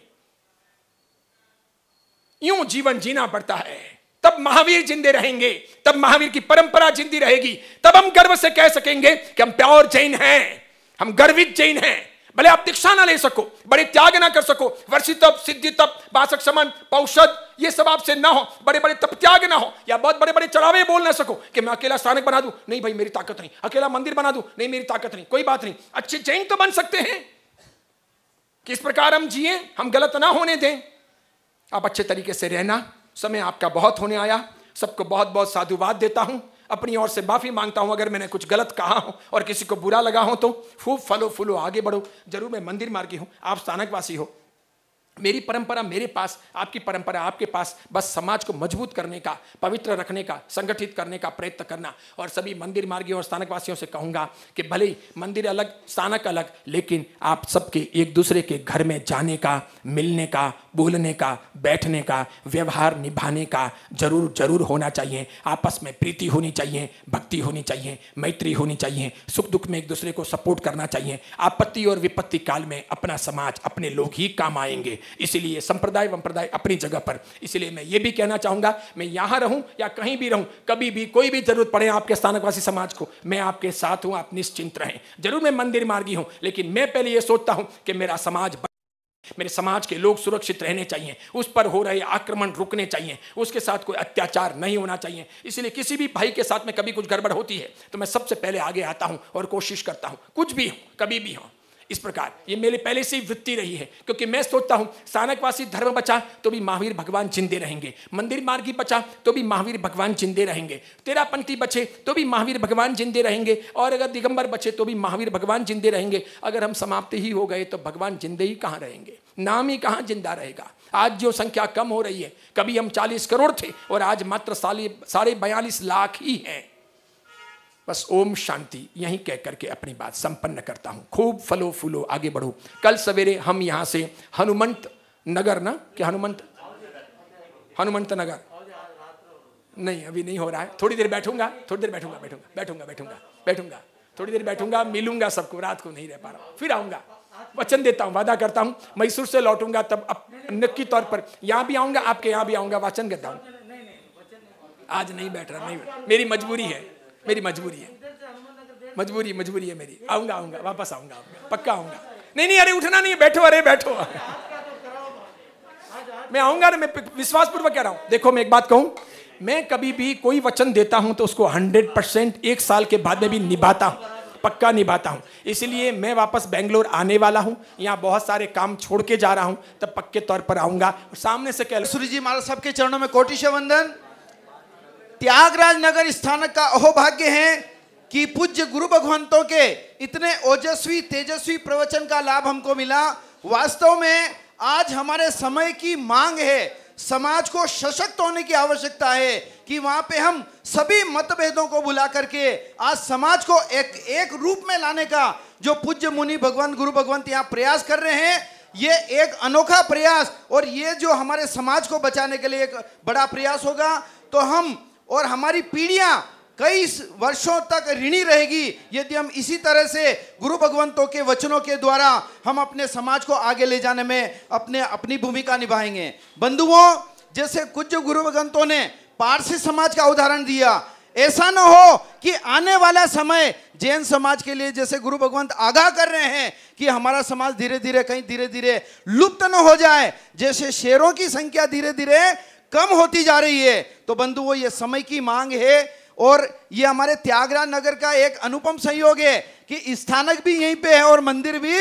यूं जीवन जीना पड़ता है तब महावीर जिंदे रहेंगे तब महावीर की परंपरा जिंदी रहेगी तब हम गर्व से कह सकेंगे कि हम प्योर जैन हैं हम गर्वित जैन हैं भले आप दीक्षा ना ले सको बड़े त्याग ना कर सको वर्षी तप सिद्धि तप बासक समन पौषध ये सब आपसे ना हो बड़े बड़े तप त्याग ना हो या बहुत बड़े बड़े चढ़ावे बोल ना सको कि मैं अकेला स्थानक बना दू नहीं भाई मेरी ताकत नहीं अकेला मंदिर बना दू नहीं मेरी ताकत नहीं कोई बात नहीं अच्छे जैन तो बन सकते हैं किस प्रकार हम जिए हम गलत ना होने दें आप अच्छे तरीके से रहना समय आपका बहुत होने आया सबको बहुत बहुत साधुवाद देता हूं अपनी ओर से माफ़ी मांगता हूँ अगर मैंने कुछ गलत कहा हो और किसी को बुरा लगा हो तो फूब फलो फूलो आगे बढ़ो जरूर मैं मंदिर मार्गी हूँ आप स्थानकवासी हो मेरी परंपरा मेरे पास आपकी परंपरा आपके पास बस समाज को मजबूत करने का पवित्र रखने का संगठित करने का प्रयत्न करना और सभी मंदिर मार्गियों और स्थानकवासियों से कहूँगा कि भले ही मंदिर अलग स्थानक अलग लेकिन आप सबके एक दूसरे के घर में जाने का मिलने का बोलने का बैठने का व्यवहार निभाने का जरूर जरूर होना चाहिए आपस में प्रीति होनी चाहिए भक्ति होनी चाहिए मैत्री होनी चाहिए सुख दुख में एक दूसरे को सपोर्ट करना चाहिए आपत्ति और विपत्ति काल में अपना समाज अपने लोग ही काम आएंगे इसीलिए संप्रदाय वंप्रदाय अपनी जगह पर इसलिए मैं ये भी कहना चाहूँगा मैं यहाँ रहूँ या कहीं भी रहूँ कभी भी कोई भी जरूरत पड़े आपके स्थानकवासी समाज को मैं आपके साथ हूँ आप निश्चिंत रहें जरूर मैं मंदिर मार्गी हूँ लेकिन मैं पहले ये सोचता हूँ कि मेरा समाज मेरे समाज के लोग सुरक्षित रहने चाहिए उस पर हो रहे आक्रमण रुकने चाहिए उसके साथ कोई अत्याचार नहीं होना चाहिए इसलिए किसी भी भाई के साथ में कभी कुछ गड़बड़ होती है तो मैं सबसे पहले आगे आता हूँ और कोशिश करता हूँ कुछ भी हो कभी भी हो इस प्रकार ये मेरे पहले से ही वृत्ति रही है क्योंकि मैं सोचता हूँ सानकवासी धर्म बचा तो भी महावीर भगवान जिंदे रहेंगे मंदिर मार्ग ही बचा तो भी महावीर भगवान जिंदे रहेंगे तेरा पंथी बचे तो भी महावीर भगवान जिंदे रहेंगे और अगर दिगंबर बचे तो भी महावीर भगवान जिंदे रहेंगे अगर हम समाप्त ही हो गए तो भगवान जिंदे ही कहाँ रहेंगे नाम ही कहाँ जिंदा रहेगा आज जो संख्या कम हो रही है कभी हम चालीस करोड़ थे और आज मात्र साले साढ़े बयालीस लाख ही हैं बस ओम शांति यही कह करके अपनी बात संपन्न करता हूँ खूब फलो फूलो आगे बढ़ो कल सवेरे हम यहाँ से हनुमंत नगर ना क्या हनुमंत हनुमंत नगर नहीं अभी नहीं हो रहा है थोड़ी देर बैठूंगा थोड़ी देर बैठूंगा बैठूंगा बैठूंगा बैठूंगा बैठूंगा थोड़ी देर बैठूंगा मिलूंगा सबको रात को नहीं रह पा रहा फिर आऊंगा वचन देता हूँ वादा करता हूँ मैसूर से लौटूंगा तब नक्की तौर पर यहाँ भी आऊंगा आपके यहाँ भी आऊंगा वचन करता हूँ आज नहीं बैठ रहा नहीं मेरी मजबूरी है मेरी मजबूरी है मजबूरी मजबूरी है मेरी आऊंगा आऊंगा वापस आऊंगा पक्का आऊंगा नहीं नहीं अरे उठना नहीं बैठो अरे बैठो मैं आऊंगा ना मैं विश्वास पूर्वक कह रहा हूं देखो मैं एक बात कहूं मैं कभी भी कोई वचन देता हूं तो उसको हंड्रेड परसेंट एक साल के बाद में भी निभाता हूं पक्का निभाता हूं इसलिए मैं वापस बेंगलोर आने वाला हूं यहाँ बहुत सारे काम छोड़ के जा रहा हूं तब पक्के तौर पर आऊंगा सामने से कह सूर्य जी महाराज सबके चरणों में कोटिश वंदन त्यागराज नगर स्थानक का अहोभाग्य है कि पूज्य गुरु भगवंतों के इतने ओजस्वी तेजस्वी प्रवचन का लाभ हमको मिला वास्तव में आज हमारे समय की मांग है समाज को सशक्त होने की आवश्यकता है कि वहां पे हम सभी मतभेदों को बुला करके आज समाज को एक एक रूप में लाने का जो पूज्य मुनि भगवान गुरु भगवंत यहाँ प्रयास कर रहे हैं ये एक अनोखा प्रयास और ये जो हमारे समाज को बचाने के लिए एक बड़ा प्रयास होगा तो हम और हमारी पीढ़ियां कई वर्षों तक ऋणी रहेगी यदि हम इसी तरह से गुरु भगवंतों के वचनों के द्वारा हम अपने समाज को आगे ले जाने में अपने अपनी भूमिका निभाएंगे बंधुओं जैसे कुछ गुरु भगवंतों ने पारसी समाज का उदाहरण दिया ऐसा ना हो कि आने वाला समय जैन समाज के लिए जैसे गुरु भगवंत आगाह कर रहे हैं कि हमारा समाज धीरे धीरे कहीं धीरे धीरे लुप्त न हो जाए जैसे शेरों की संख्या धीरे धीरे कम होती जा रही है तो वो ये समय की मांग है और ये हमारे त्यागराज नगर का एक अनुपम संयोग है कि स्थानक भी यहीं पे है और मंदिर भी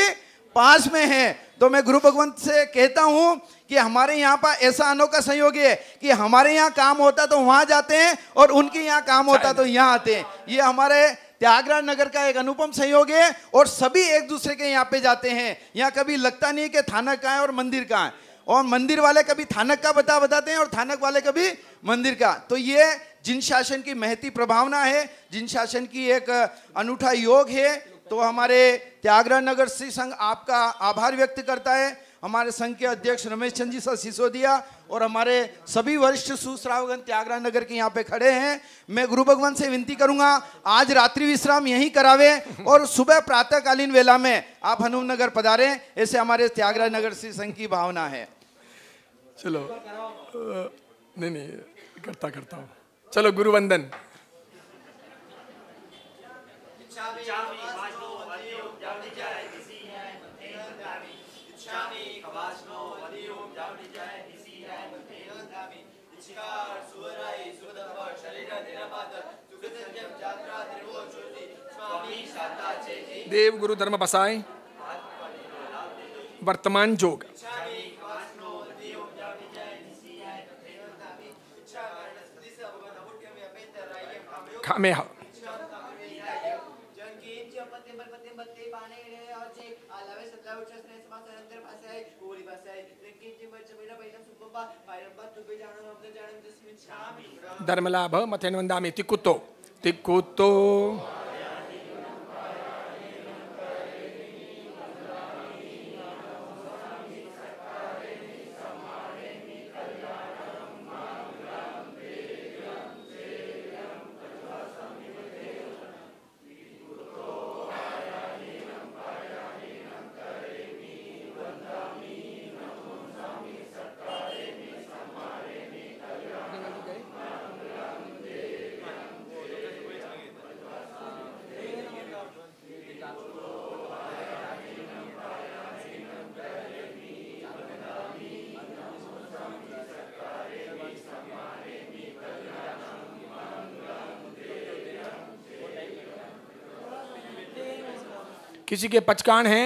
पास में है तो मैं गुरु भगवंत से कहता हूं कि हमारे यहाँ पर ऐसा अनोखा संयोग है कि हमारे यहाँ काम होता तो वहां जाते हैं और उनके यहाँ काम होता तो यहाँ आते हैं ये हमारे त्यागराज नगर का एक अनुपम संयोग है और सभी एक दूसरे के यहाँ पे जाते हैं यहाँ कभी लगता नहीं है कि थाना कहाँ है और मंदिर कहाँ है और मंदिर वाले कभी थानक का बता बताते हैं और थानक वाले कभी मंदिर का तो ये जिन शासन की महती प्रभावना है जिन शासन की एक अनूठा योग है तो हमारे त्यागरा नगर श्री संघ आपका आभार व्यक्त करता है हमारे संघ के अध्यक्ष रमेश चंद जी सर सिसोदिया और हमारे सभी वरिष्ठ सुश्रावगन त्यागरा नगर के यहाँ पे खड़े हैं मैं गुरु भगवान से विनती करूंगा आज रात्रि विश्राम यही करावे और सुबह प्रातःकालीन वेला में आप हनुम नगर पधारे ऐसे हमारे त्यागरा नगर से संघ की भावना है चलो नहीं नहीं करता करता हूँ चलो गुरुवंदन देव गुरु धर्म बसाए वर्तमान जोग धर्मलाभ मथेन वंदा तिकुतो तिकुतो किसी के पचकान हैं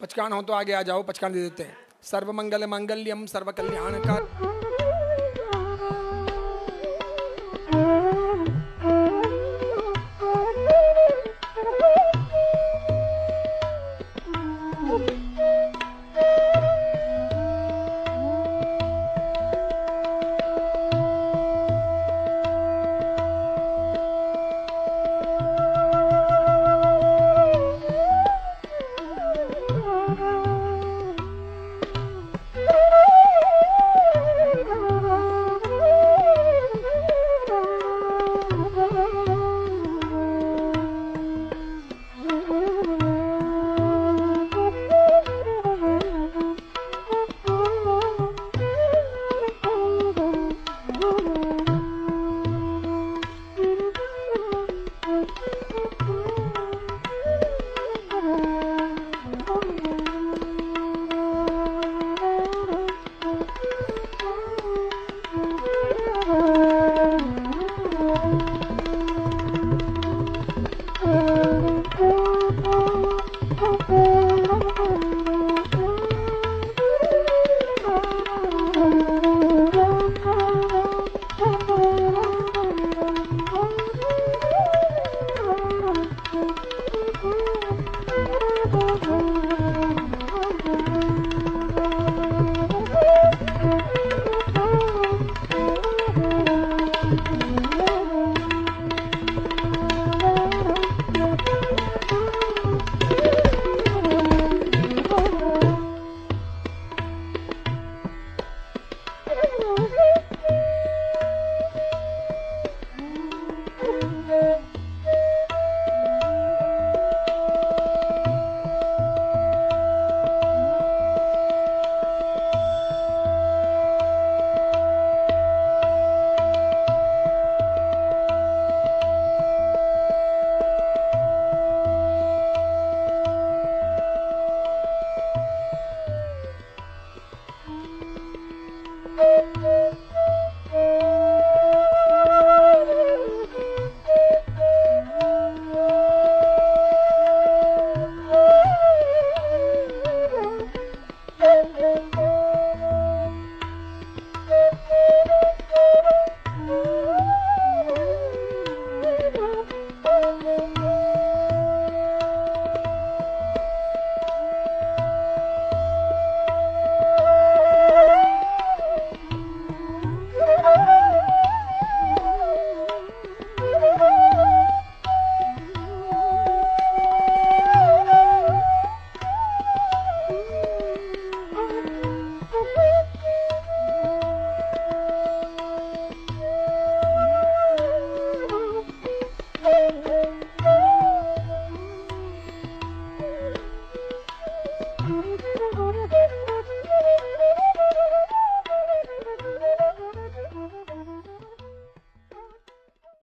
पचकान हो तो आगे आ जाओ पचकान दे देते हैं सर्वमंगल मंगल्यम कल्याण का